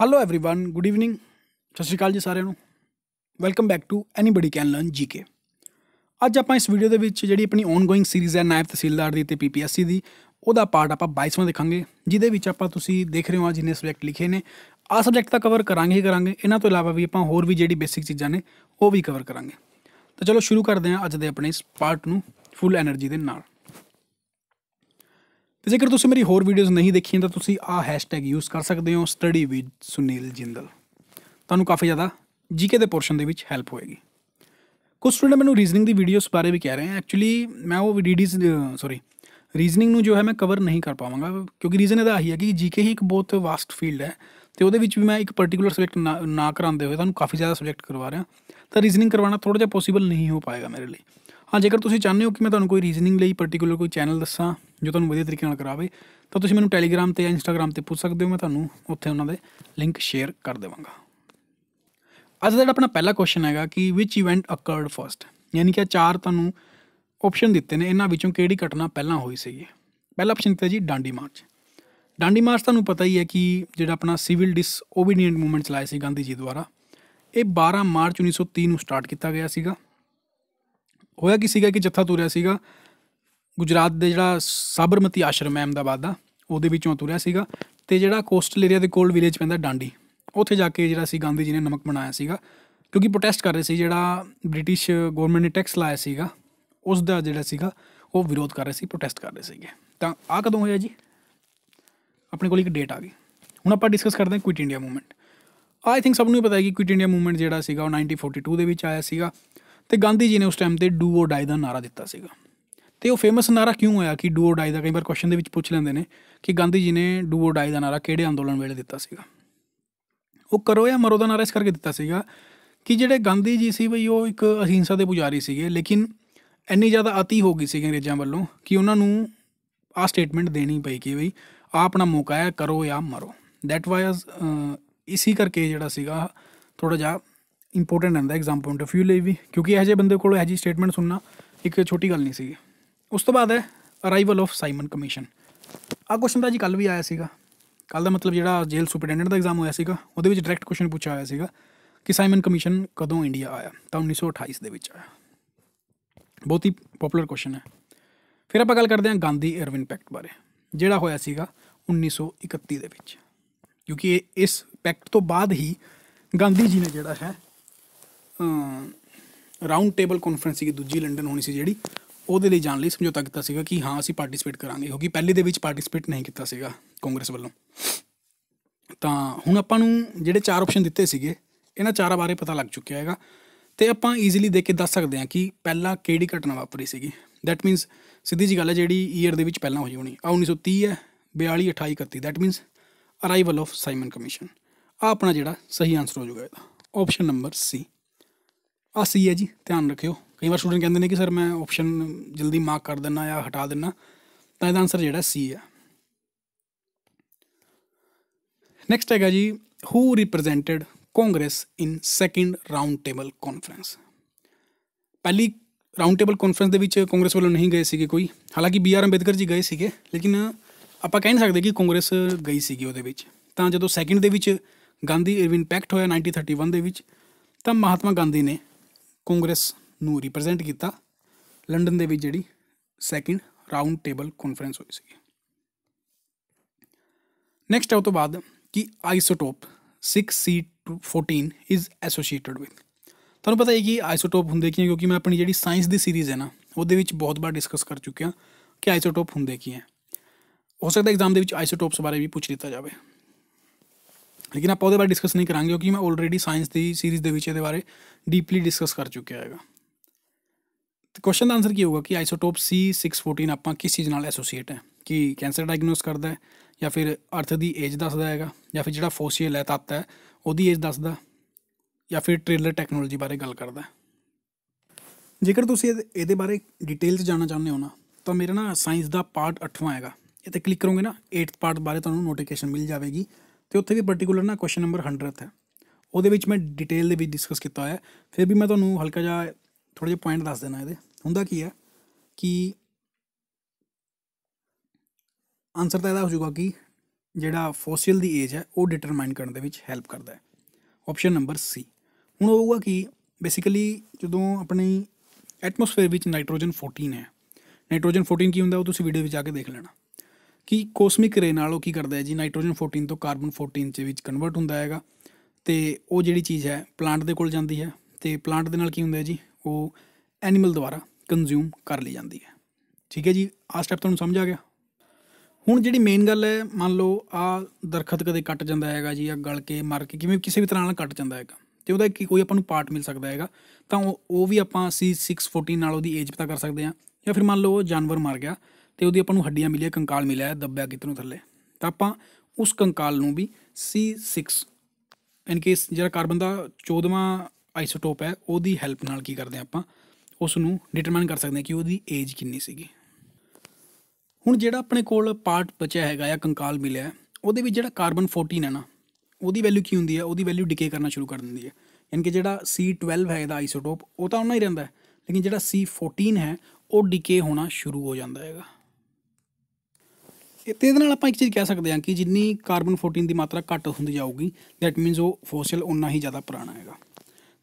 hello everyone good evening ਸਤਿ ਸ਼੍ਰੀ ਅਕਾਲ ਜੀ ਸਾਰਿਆਂ ਨੂੰ welcome back to anybody can learn G K ਆਪਾਂ ਇਸ ਵੀਡੀਓ ਦੇ ਵਿੱਚ ਜਿਹੜੀ ਆਪਣੀ ਔਨਗੋਇੰਗ ਸੀਰੀਜ਼ ਹੈ ਨਾਇਬ ਤਹਿਸੀਲਦਾਰ ਦੀ ਤੇ ਪੀਪੀਐਸਸੀ ਦੀ ਉਹਦਾ ਪਾਰਟ ਆਪਾਂ 22ਵਾਂ ਦੇਖਾਂਗੇ ਜਿਹਦੇ ਵਿੱਚ ਆਪਾਂ ਤੁਸੀਂ ਦੇਖ ਰਹੇ ਹੋ ਜਿੰਨੇ ਸਬਜੈਕਟ ਲਿਖੇ ਨੇ ਆ ਸਬਜੈਕਟ ਤਾਂ ਕਵਰ ਕਰਾਂਗੇ ਹੀ ਕਰਾਂਗੇ ਇਹਨਾਂ ਤੋਂ ਇਲਾਵਾ ਵੀ ਆਪਾਂ ਹੋਰ ਵੀ ਜਿਹੜੀ ਬੇਸਿਕ ਚੀਜ਼ਾਂ ਨੇ ਉਹ ਵੀ ਕਵਰ ਕਰਾਂਗੇ ਤਾਂ ਚਲੋ ਸ਼ੁਰੂ ਕਰਦੇ ਹਾਂ ਅੱਜ ਦੇ ਆਪਣੇ ਇਸ ਪਾਰਟ ਨੂੰ ਫੁੱਲ એનર્ਜੀ ਦੇ ਨਾਲ ਤੇ ਜੇਕਰ ਤੁਸੀਂ ਮੇਰੀ ਹੋਰ ਵੀਡੀਓਜ਼ ਨਹੀਂ ਦੇਖੀਆਂ ਤਾਂ ਤੁਸੀਂ ਆਹ ਹੈਸ਼ਟੈਗ ਯੂਜ਼ ਕਰ ਸਕਦੇ ਹੋ ਸਟੱਡੀ ਵਿਦ ਸੁਨੀਲ ਜਿੰਦਲ ਤੁਹਾਨੂੰ ਕਾਫੀ ਜ਼ਿਆਦਾ ਜੀਕੇ ਦੇ ਪੋਰਸ਼ਨ ਦੇ ਵਿੱਚ ਹੈਲਪ ਹੋਏਗੀ ਕੁਝ ਸਟੂਡੈਂਟ ਮੈਨੂੰ ਰੀਜ਼ਨਿੰਗ ਦੀ ਵੀਡੀਓਜ਼ ਬਾਰੇ ਵੀ ਕਹਿ ਰਹੇ ਆ ਐਕਚੁਅਲੀ ਮੈਂ ਉਹ ਰੀਡੀਜ਼ ਸੌਰੀ ਰੀਜ਼ਨਿੰਗ ਨੂੰ ਜੋ ਹੈ ਮੈਂ ਕਵਰ ਨਹੀਂ ਕਰ ਪਾਵਾਂਗਾ ਕਿਉਂਕਿ ਰੀਜ਼ਨ ਇਹਦਾ ਆਹੀ ਹੈ ਕਿ ਜੀਕੇ ਹੀ ਇੱਕ ਬਹੁਤ ਵਾਸਟ ਫੀਲਡ ਹੈ ਤੇ ਉਹਦੇ ਵਿੱਚ ਵੀ ਮੈਂ ਇੱਕ ਪਾਰਟਿਕੂਲਰ ਸਬਜੈਕਟ ਨਾ ਕਰਾਉਂਦੇ ਹੋਏ ਤੁਹਾਨੂੰ ਕਾਫੀ ਜ਼ਿਆਦਾ ਸਬਜੈਕਟ ਕਰਵਾ ਰਿਹਾ ਤਾਂ ਰੀਜ਼ਨਿੰਗ ਕਰਵਾਉਣਾ ਥੋੜਾ ਜਿਹਾ ਪੋਸੀਬਲ ਨਹੀਂ ਹੋ ਪਾਏਗਾ ਮੇਰੇ ਲਈ ਹਾਂ ਜੇਕਰ ਤੁਸੀਂ ਚਾਹੁੰਦੇ ਹੋ ਕਿ ਮੈਂ ਤੁਹਾਨੂੰ ਕੋਈ ਰੀਜ਼ਨਿੰਗ ਲਈ ਪਾਰਟਿਕੂਲਰ ਕੋਈ ਚੈਨਲ ਦੱਸਾਂ ਜੋ ਤੁਹਾਨੂੰ ਵਧੀਆ ਤਰੀਕੇ ਨਾਲ ਕਰਾਵੇ ਤਾਂ ਤੁਸੀਂ ਮੈਨੂੰ ਟੈਲੀਗ੍ਰam ਤੇ ਜਾਂ ਇੰਸਟਾਗ੍ਰam ਤੇ ਪੁੱਛ ਸਕਦੇ ਹੋ ਮੈਂ ਤੁਹਾਨੂੰ ਉੱਥੇ ਉਹਨਾਂ ਦੇ ਲਿੰਕ ਸ਼ੇਅਰ ਕਰ ਦੇਵਾਂਗਾ ਅੱਜ ਦਾ ਆਪਣਾ ਪਹਿਲਾ ਕੁਐਸਚਨ ਹੈਗਾ ਕਿ ਵਿਚ ਇਵੈਂਟ ਅਕਰਡ ਫਰਸਟ ਯਾਨੀ ਕਿ ਚਾਰ ਤੁਹਾਨੂੰ ਆਪਸ਼ਨ ਦਿੱਤੇ ਨੇ ਇਹਨਾਂ ਵਿੱਚੋਂ ਕਿਹੜੀ ਘਟਨਾ ਪਹਿਲਾਂ ਹੋਈ ਸੀਗੀ ਪਹਿਲਾ ਆਪਸ਼ਨ ਦਿੱਤਾ ਜੀ ਡਾਂਡੀ ਮਾਰਚ ਡਾਂਡੀ ਮਾਰਚ ਤੁਹਾਨੂੰ ਪਤਾ ਹੀ ਹੈ ਕਿ ਜਿਹੜਾ ਆਪਣਾ ਸਿਵਲ ਓਬੀਡੀਐਂਟ ਮੂਵਮੈਂਟ ਚਲਾਇਆ ਸੀ ਗਾਂਧੀ ਜੀ ਦੁਆਰਾ ਇਹ 12 ਮਾਰਚ 1903 ਨੂੰ ਸਟਾਰਟ ਕੀਤਾ ਗਿਆ ਸੀਗਾ ਹੋਇਆ ਕੀ ਸੀਗਾ ਕਿ ਜੱਥਾ ਤੁਰਿਆ ਸੀਗਾ ਗੁਜਰਾਤ ਦੇ ਜਿਹੜਾ ਸਾਬਰਮਤੀ ਆਸ਼ਰਮ ਹੈ ਅਹਮਦਾਬਾਦ ਦਾ ਉਹਦੇ ਵਿੱਚੋਂ ਤੁਰਿਆ ਸੀਗਾ ਤੇ ਜਿਹੜਾ ਕੋਸਟਲ ਏਰੀਆ ਦੇ ਕੋਲ ਵਿਲੇਜ ਪੈਂਦਾ ਡਾਂਡੀ ਉੱਥੇ ਜਾ ਕੇ ਜਿਹੜਾ ਸੀ ਗਾਂਧੀ ਜੀ ਨੇ ਨਮਕ ਬਣਾਇਆ ਸੀਗਾ ਕਿਉਂਕਿ ਪ੍ਰੋਟੈਸਟ ਕਰ ਰਹੇ ਸੀ ਜਿਹੜਾ ਬ੍ਰਿਟਿਸ਼ ਗਵਰਨਮੈਂਟ ਨੇ ਟੈਕਸ ਲਾਇਆ ਸੀਗਾ ਉਸ ਦਾ ਜਿਹੜਾ ਸੀਗਾ ਉਹ ਵਿਰੋਧ ਕਰ ਰਹੇ ਸੀ ਪ੍ਰੋਟੈਸਟ ਕਰ ਰਹੇ ਸੀਗੇ ਤਾਂ ਆ ਕਦੋਂ ਹੋਇਆ ਜੀ ਆਪਣੇ ਕੋਲ ਇੱਕ ਡੇਟ ਆ ਗਈ ਹੁਣ ਆਪਾਂ ਡਿਸਕਸ ਕਰਦੇ ਹਾਂ quit India movement I think ਸਭ ਨੂੰ ਪਤਾ ਹੈ ਕਿ ਕੁਇਟ ਇੰਡੀਆ ਮੂਵਮੈਂਟ ਜਿਹੜਾ ਸੀਗਾ ਉਹ 1942 ਦੇ ਵਿੱਚ ਆਇਆ ਸੀਗਾ ਤੇ ਗਾਂਧੀ ਜੀ ਨੇ ਉਸ ਟਾਈਮ ਤੇ ਡੂ অর ਡਾਈ ਦਾ ਨਾਰਾ ਦਿੱਤਾ ਸੀਗਾ ਤੇ ਉਹ ਫੇਮਸ ਨਾਰਾ ਕਿਉਂ ਹੋਇਆ ਕਿ ਡੂ অর ਡਾਈ ਦਾ ਕਈ ਵਾਰ ਕੁਐਸਚਨ ਦੇ ਵਿੱਚ ਪੁੱਛ ਲੈਂਦੇ ਨੇ ਕਿ ਗਾਂਧੀ ਜੀ ਨੇ ਡੂ অর ਡਾਈ ਦਾ ਨਾਰਾ ਕਿਹੜੇ ਅੰਦੋਲਨ ਵੇਲੇ ਦਿੱਤਾ ਸੀਗਾ ਉਹ ਕਰੋ ਜਾਂ ਮਰੋ ਦਾ ਨਾਰਾ ਇਸ ਕਰਕੇ ਦਿੱਤਾ ਸੀਗਾ ਕਿ ਜਿਹੜੇ ਗਾਂਧੀ ਜੀ ਸੀ ਬਈ ਉਹ ਇੱਕ ਅਹਿੰਸਾ ਦੇ ਪੁਜਾਰੀ ਸੀਗੇ ਲੇਕਿਨ ਇੰਨੀ ਜ਼ਿਆਦਾ ਅਤੀ ਹੋ ਗਈ ਸੀ ਅੰਗਰੇਜ਼ਾਂ ਵੱਲੋਂ ਕਿ ਉਹਨਾਂ ਨੂੰ ਆ ਸਟੇਟਮੈਂਟ ਦੇਣੀ ਪਈ ਕਿ ਬਈ ਆ ਆਪਣਾ ਮੌਕਾ ਹੈ ਕਰੋ ਜਾਂ ਮਰੋ ਦੈਟ ਵਾਸ ਇਸੇ ਕਰਕੇ ਜਿਹੜਾ ਸੀਗਾ ਥੋੜਾ ਜਿਹਾ ਇੰਪੋਰਟੈਂਟ ਹੁੰਦਾ ਐਗਜ਼ਾਮ ਪੁਆਇੰਟ ਆਫ ਲਈ ਵੀ ਕਿਉਂਕਿ ਇਹ ਜੇ ਬੰਦੇ ਕੋਲ ਇਹ ਜੀ ਸਟੇਟਮੈਂਟ ਸੁਣਨਾ ਇੱਕ ਛੋਟੀ ਗੱਲ ਨਹੀਂ ਸੀਗੀ ਉਸ ਤੋਂ ਬਾਅਦ ਹੈ ਅਰਾਈਵਲ ਆਫ ਸਾਈਮਨ ਕਮਿਸ਼ਨ ਆ ਕੁਐਸਚਨ ਤਾਂ ਜੀ ਕੱਲ ਵੀ ਆਇਆ ਸੀਗਾ ਕੱਲ ਦਾ ਮਤਲਬ ਜਿਹੜਾ ਜੇਲ੍ਹ ਸੁਪਰਡੈਂਟ ਦਾ ਐਗਜ਼ਾਮ ਹੋਇਆ ਸੀਗਾ ਉਹਦੇ ਵਿੱਚ ਡਾਇਰੈਕਟ ਕੁਐਸਚਨ ਪੁੱਛਿਆ ਹੋਇਆ ਸੀਗਾ ਕਿ ਸਾਈਮਨ ਕਮਿਸ਼ਨ ਕਦੋਂ ਇੰਡੀਆ ਆਇਆ ਤਾਂ 1928 ਦੇ ਵਿੱਚ ਆਇਆ ਬਹੁਤ ਹੀ ਪਪੂਲਰ ਕੁਐਸਚਨ ਹੈ ਫਿਰ ਆਪਾਂ ਗੱਲ ਕਰਦੇ ਹਾਂ ਗਾਂਧੀ ਇਰਵਿਨ ਪੈਕਟ ਬਾਰੇ ਜਿਹੜਾ ਹੋਇਆ ਸੀਗਾ 1931 ਦੇ ਵਿੱਚ ਕਿਉਂਕਿ ਇਸ ਪੈਕਟ ਤੋਂ ਬਾਅਦ ਹੀ ਗਾਂਧੀ ਜੀ ਨੇ ਜਿਹੜਾ ਹੈ ਰਾਉਂਡ ਟੇਬਲ ਕਾਨਫਰੰਸ ਦੀ ਦੂਜੀ ਲੰਡਨ ਹੋਣੀ ਸੀ ਜਿਹੜੀ ਉਹਦੇ ਲਈ ਜਾਣ ਲਈ ਸਮਝੌਤਾ ਕੀਤਾ ਸੀਗਾ ਕਿ ਹਾਂ ਅਸੀਂ ਪਾਰਟਿਸਿਪੇਟ ਕਰਾਂਗੇ ਕਿਉਂਕਿ ਪਹਿਲੇ ਦੇ ਵਿੱਚ ਪਾਰਟਿਸਿਪੇਟ ਨਹੀਂ ਕੀਤਾ ਸੀਗਾ ਕਾਂਗਰਸ ਵੱਲੋਂ ਤਾਂ ਹੁਣ ਆਪਾਂ ਨੂੰ ਜਿਹੜੇ ਚਾਰ ਆਪਸ਼ਨ ਦਿੱਤੇ ਸੀਗੇ ਇਹਨਾਂ ਚਾਰਾਂ ਬਾਰੇ ਪਤਾ ਲੱਗ ਚੁੱਕਿਆ ਹੈਗਾ ਤੇ ਆਪਾਂ ਈਜ਼ੀਲੀ ਦੇਖ ਕੇ ਦੱਸ ਸਕਦੇ ਹਾਂ ਕਿ ਪਹਿਲਾਂ ਕਿਹੜੀ ਘਟਨਾ ਵਾਪਰੀ ਸੀਗੀ ਥੈਟ ਮੀਨਸ ਸਿੱਧੀ ਜੀ ਗੱਲ ਹੈ ਜਿਹੜੀ ਈਅਰ ਦੇ ਵਿੱਚ ਪਹਿਲਾਂ ਹੋਈ ਹੋਣੀ ਆ 1930 ਹੈ 42 28 31 that means arrival of Simon commission ਆ ਆਪਣਾ ਜਿਹੜਾ ਸਹੀ ਆਨਸਰ ਹੋ ਜਾਊਗਾ ਇਹਦਾ ਆਪਸ਼ਨ ਨੰਬਰ ਸੀ ਆ ਸੀ ਹੈ ਜੀ ਧਿਆਨ ਰੱਖਿਓ ਕਈ ਵਾਰ ਸਟੂਡੈਂਟ ਕਹਿੰਦੇ ਨੇ ਕਿ ਸਰ ਮੈਂ ਆਪਸ਼ਨ ਜਲਦੀ ਮਾਰਕ ਕਰ ਦਿੰਨਾ ਜਾਂ ਹਟਾ ਦਿੰਨਾ ਤਾਂ ਇਹਦਾ ਆਨਸਰ ਜਿਹੜਾ ਸੀ ਆ ਨੈਕਸਟ ਹੈਗਾ ਜੀ who represented Congress in second round table conference ਪਹਿਲੀ ਰਾਉਂਡ ਟੇਬਲ ਕਾਨਫਰੰਸ ਦੇ ਵਿੱਚ ਕਾਂਗਰਸ ਵੱਲੋਂ ਨਹੀਂ ਗਏ ਸੀਗੇ ਕੋਈ ਹਾਲਾਂਕਿ ਬੀ ਆਰ ਅੰਬੇਦਕਰ ਜੀ ਗਏ ਸੀਗੇ ਲੇਕਿਨ ਆਪਾਂ ਕਹਿ ਨਹੀਂ ਸਕਦੇ ਕਿ ਕਾਂਗਰਸ ਗਈ ਸੀਗੀ ਉਹਦੇ ਵਿੱਚ ਤਾਂ ਜਦੋਂ ਸੈਕਿੰਡ ਦੇ ਵਿੱਚ ਗਾਂਧੀ ਇਰਵਿਨ ਪੈਕਟ ਹੋਇਆ 1931 ਦੇ ਵਿੱਚ ਤਾਂ ਮਹਾਤਮਾ ਗਾਂਧੀ ਨੇ ਕਾਂਗਰਸ ਨੂੰ ਰਿਪਰੈਜ਼ੈਂਟ ਕੀਤਾ ਲੰਡਨ ਦੇ ਵਿੱਚ ਜਿਹੜੀ ਸੈਕਿੰਡ ਰਾਉਂਡ ਟੇਬਲ ਕਾਨਫਰੰਸ ਹੋਈ ਸੀ ਨੈਕਸਟ ਆਉਤੋਂ ਤੋਂ ਬਾਅਦ ਕਿ isotope 6C14 is associated with ਤੁਹਾਨੂੰ ਪਤਾ ਹੈ ਕਿ ਆਈਸੋਟੋਪ ਹੁੰਦੇ ਕੀ ਹੈ ਕਿਉਂਕਿ ਮੈਂ ਆਪਣੀ ਜਿਹੜੀ ਸਾਇੰਸ ਦੀ ਸੀਰੀਜ਼ ਹੈ ਨਾ ਉਹਦੇ ਵਿੱਚ ਬਹੁਤ ਵਾਰ ਡਿਸਕਸ ਕਰ ਚੁੱਕਿਆ ਕਿ ਆਈਸੋਟੋਪ ਹੁੰਦੇ ਕੀ ਹੈ ਹੋ ਸਕਦਾ ਐਗਜ਼ਾਮ ਦੇ ਵਿੱਚ ਆਈਸੋਟੋਪਸ ਬਾਰੇ ਵੀ ਪੁੱਛ ਲਿੱਤਾ ਜਾਵੇ ਲੇਕਿਨ ਆਪਾਂ ਉਹਦੇ ਬਾਰੇ ਡਿਸਕਸ ਨਹੀਂ ਕਰਾਂਗੇ ਕਿਉਂਕਿ ਮੈਂ ਆਲਰੇਡੀ ਸਾਇੰਸ ਦੀ ਸੀਰੀਜ਼ ਦੇ ਵਿੱਚ ਇਹਦੇ ਬਾਰੇ ਡੀਪਲੀ ਡਿਸਕਸ ਕਰ ਚੁੱਕਿਆ ਹੈਗਾ ਤੇ ਕੁਐਸਚਨ ਦਾ ਆਨਸਰ ਕੀ ਹੋਊਗਾ ਕਿ ਆਈਸੋਟੋਪ C614 ਆਪਾਂ ਕਿਸ ਚੀਜ਼ ਨਾਲ ਐਸੋਸੀਏਟ ਹੈ ਕਿ ਕੈਂਸਰ ਡਾਇਗਨੋਸ ਕਰਦਾ ਹੈ ਜਾਂ ਫਿਰ ਅਰਥ ਦੀ ਏਜ ਦੱਸਦਾ ਹੈਗਾ ਜਾਂ ਫਿਰ ਜਿਹੜਾ ਫੋਸੀਅਲ ਹੈ ਤੱਤ ਹੈ ਉਹਦੀ ਏਜ ਦੱਸਦਾ ਜਾਂ ਫਿਰ ਟ੍ਰੇਲਰ ਟੈਕਨੋਲੋਜੀ ਬਾਰੇ ਗੱਲ ਕਰਦਾ ਜੇਕਰ ਤੁਸੀਂ ਇਹਦੇ ਬਾਰੇ ਡਿਟੇਲ 'ਚ ਜਾਣਨਾ ਚਾਹੁੰਦੇ ਹੋ ਨਾ ਤਾਂ ਮੇਰਾ ਨਾ ਸਾਇੰਸ ਦਾ ਪਾਰਟ 8ਵਾਂ ਆਏਗਾ ਇਹ ਤੇ ਕਲਿੱਕ ਕਰੋਗੇ ਨਾ 8th ਪਾਰਟ ਬਾਰੇ ਤੁਹਾਨੂੰ ਨੋਟੀਫਿਕੇਸ਼ਨ ਮਿਲ ਜਾਵੇਗੀ ਤੇ ਉੱਥੇ ਵੀ ਪਾਰਟਿਕੂਲਰ ਨਾ ਕੁਐਸਚਨ ਨੰਬਰ 100 ਹੈ ਉਹਦੇ ਵਿੱਚ ਮੈਂ ਡਿਟੇਲ ਦੇ ਵਿੱਚ ਡਿਸਕਸ ਕੀਤਾ ਹੋਇਆ ਫਿਰ ਵੀ ਮੈਂ ਤੁਹਾਨੂੰ ਹਲਕਾ ਜਿਹਾ ਥੋੜੇ ਜਿਹਾ ਪੁਆਇੰਟ ਦੱਸ ਦੇਣਾ ਇਹਦੇ ਹੁੰਦਾ ਕੀ ਹੈ ਕਿ ਆਨਸਰ ਤਾਂ ਇਹਦਾ ਹੋ ਜਾਊਗਾ ਕਿ ਜਿਹੜਾ ਫੋਸਿਲ ਦੀ ਏਜ ਹੈ ਉਹ ਡਿਟਰਮਾਈਨ ਕਰਨ ਦੇ ਵਿੱਚ ਹੈਲਪ ਕਰਦਾ ਹੈ ਆਪਸ਼ਨ ਨੰਬਰ ਸੀ ਹੁਣ ਹੋਊਗਾ ਕਿ ਬੇਸਿਕਲੀ ਜਦੋਂ ਆਪਣੀ ਐਟਮੋਸਫੇਅਰ ਵਿੱਚ ਨਾਈਟ੍ਰੋਜਨ 14 ਹੈ ਨਾਈਟ੍ਰੋਜਨ 14 ਕੀ ਹੁੰਦਾ ਉਹ ਤੁਸੀਂ ਵੀਡੀਓ ਵਿੱਚ ਜਾ ਕੇ ਦੇਖ ਲੈਣਾ ਕਿ ਕੋਸਮਿਕ ਰੇ ਨਾਲ ਉਹ ਕੀ ਕਰਦਾ ਹੈ ਜੀ ਨਾਈਟ੍ਰੋਜਨ 14 ਤੋਂ ਕਾਰਬਨ 14 ਚ ਵਿੱਚ ਕਨਵਰਟ ਹੁੰਦਾ ਹੈਗਾ ਤੇ ਉਹ ਜਿਹੜੀ ਚੀਜ਼ ਹੈ ਪਲਾਂਟ ਦੇ ਕੋਲ ਜਾਂਦੀ ਹੈ ਤੇ ਪਲਾਂਟ ਦੇ ਨਾਲ ਕੀ ਹੁੰਦਾ ਹੈ ਜੀ ਉਹ ਐਨੀਮਲ ਦੁਆਰਾ ਕੰਜ਼ਿਊਮ ਕਰ ਲਈ ਜਾਂਦੀ ਹੈ ਠੀਕ ਹੈ ਜੀ ਆ ਸਟੈਪ ਤੁਹਾਨੂੰ ਸਮਝ ਆ ਗਿਆ ਹੁਣ ਜਿਹੜੀ ਮੇਨ ਗੱਲ ਹੈ ਮੰਨ ਲਓ ਆ ਦਰਖਤ ਕਦੇ ਕੱਟ ਜਾਂਦਾ ਹੈਗਾ ਜੀ ਆ ਗਲ ਕੇ ਮਰ ਕੇ ਕਿਵੇਂ ਕਿਸੇ ਵੀ ਤਰ੍ਹਾਂ ਨਾਲ ਕੱਟ ਜਾਂਦਾ ਹੈਗਾ ਤੇ ਉਹਦਾ ਕੀ ਕੋਈ ਆਪਾਂ ਨੂੰ ਪਾਰਟ ਮਿਲ ਸਕਦਾ ਹੈਗਾ ਤਾਂ ਉਹ ਵੀ ਆਪਾਂ ਸੀ 614 ਨਾਲ ਉਹਦੀ ਏਜ ਪਤਾ ਕਰ ਸਕਦੇ ਆ ਜਾਂ ਫਿਰ ਮੰਨ ਲਓ ਉਹ ਜਾਨਵਰ ਮਰ ਗਿਆ ਤੇ ਉਹਦੀ ਆਪਾਂ ਨੂੰ ਹੱਡੀਆਂ ਮਿਲੀਆਂ ਕੰਕਾਲ ਮਿਲਿਆ ਦੱਬਿਆ ਕਿਤਨੂੰ ਥੱਲੇ ਤਾਂ ਆਪਾਂ ਉਸ ਕੰਕਾਲ ਨੂੰ ਵੀ C6 ਇਨ ਕੇਸ ਜਿਹੜਾ ਕਾਰਬਨ ਦਾ 14ਵਾਂ ਆਈਸੋਟੋਪ ਹੈ ਉਹਦੀ ਹੈਲਪ ਨਾਲ ਕੀ ਕਰਦੇ ਆ ਆਪਾਂ ਉਸ ਨੂੰ ਡਿਟਰਮਾਈਨ ਕਰ ਸਕਦੇ ਆ ਕਿ ਉਹਦੀ ਏਜ ਕਿੰਨੀ ਸੀਗੀ ਹੁਣ ਜਿਹੜਾ ਆਪਣੇ ਕੋਲ ਪਾਰਟ ਬਚਿਆ ਹੈਗਾ ਜਾਂ ਕੰਕਾਲ ਮਿਲਿਆ ਉਹਦੇ ਵਿੱਚ ਜਿਹੜਾ ਕਾਰਬਨ 14 ਹੈ ਨਾ ਉਹਦੀ ਵੈਲਿਊ ਕੀ ਹੁੰਦੀ ਹੈ ਉਹਦੀ ਵੈਲਿਊ ਡਿਕੇ ਕਰਨਾ ਸ਼ੁਰੂ ਕਰ ਦਿੰਦੀ ਹੈ ਯਾਨੀ ਕਿ ਜਿਹੜਾ C12 ਹੈ ਇਹਦਾ ਆਈਸੋਟੋਪ ਉਹ ਤਾਂ ਉਹਨਾਂ ਹੀ ਰਹਿੰਦਾ ਹੈ ਲੇਕਿਨ ਜਿਹੜਾ C14 ਹੈ ਉਹ ਡਿਕੇ ਹੋਣਾ ਸ਼ੁਰੂ ਹੋ ਜਾਂਦਾ ਹੈਗਾ ਇੱਥੇ ਇਹਦੇ ਨਾਲ ਆਪਾਂ ਇੱਕ ਚੀਜ਼ ਕਹਿ ਸਕਦੇ ਹਾਂ ਕਿ ਜਿੰਨੀ ਕਾਰਬਨ 14 ਦੀ ਮਾਤਰਾ ਘੱਟ ਹੁੰਦੀ ਜਾਊਗੀ ਥੈਟ ਮੀਨਸ ਉਹ ਫੋਸਿਲ ਉਨਾ ਹੀ ਜ਼ਿਆਦਾ ਪੁਰਾਣਾ ਹੈਗਾ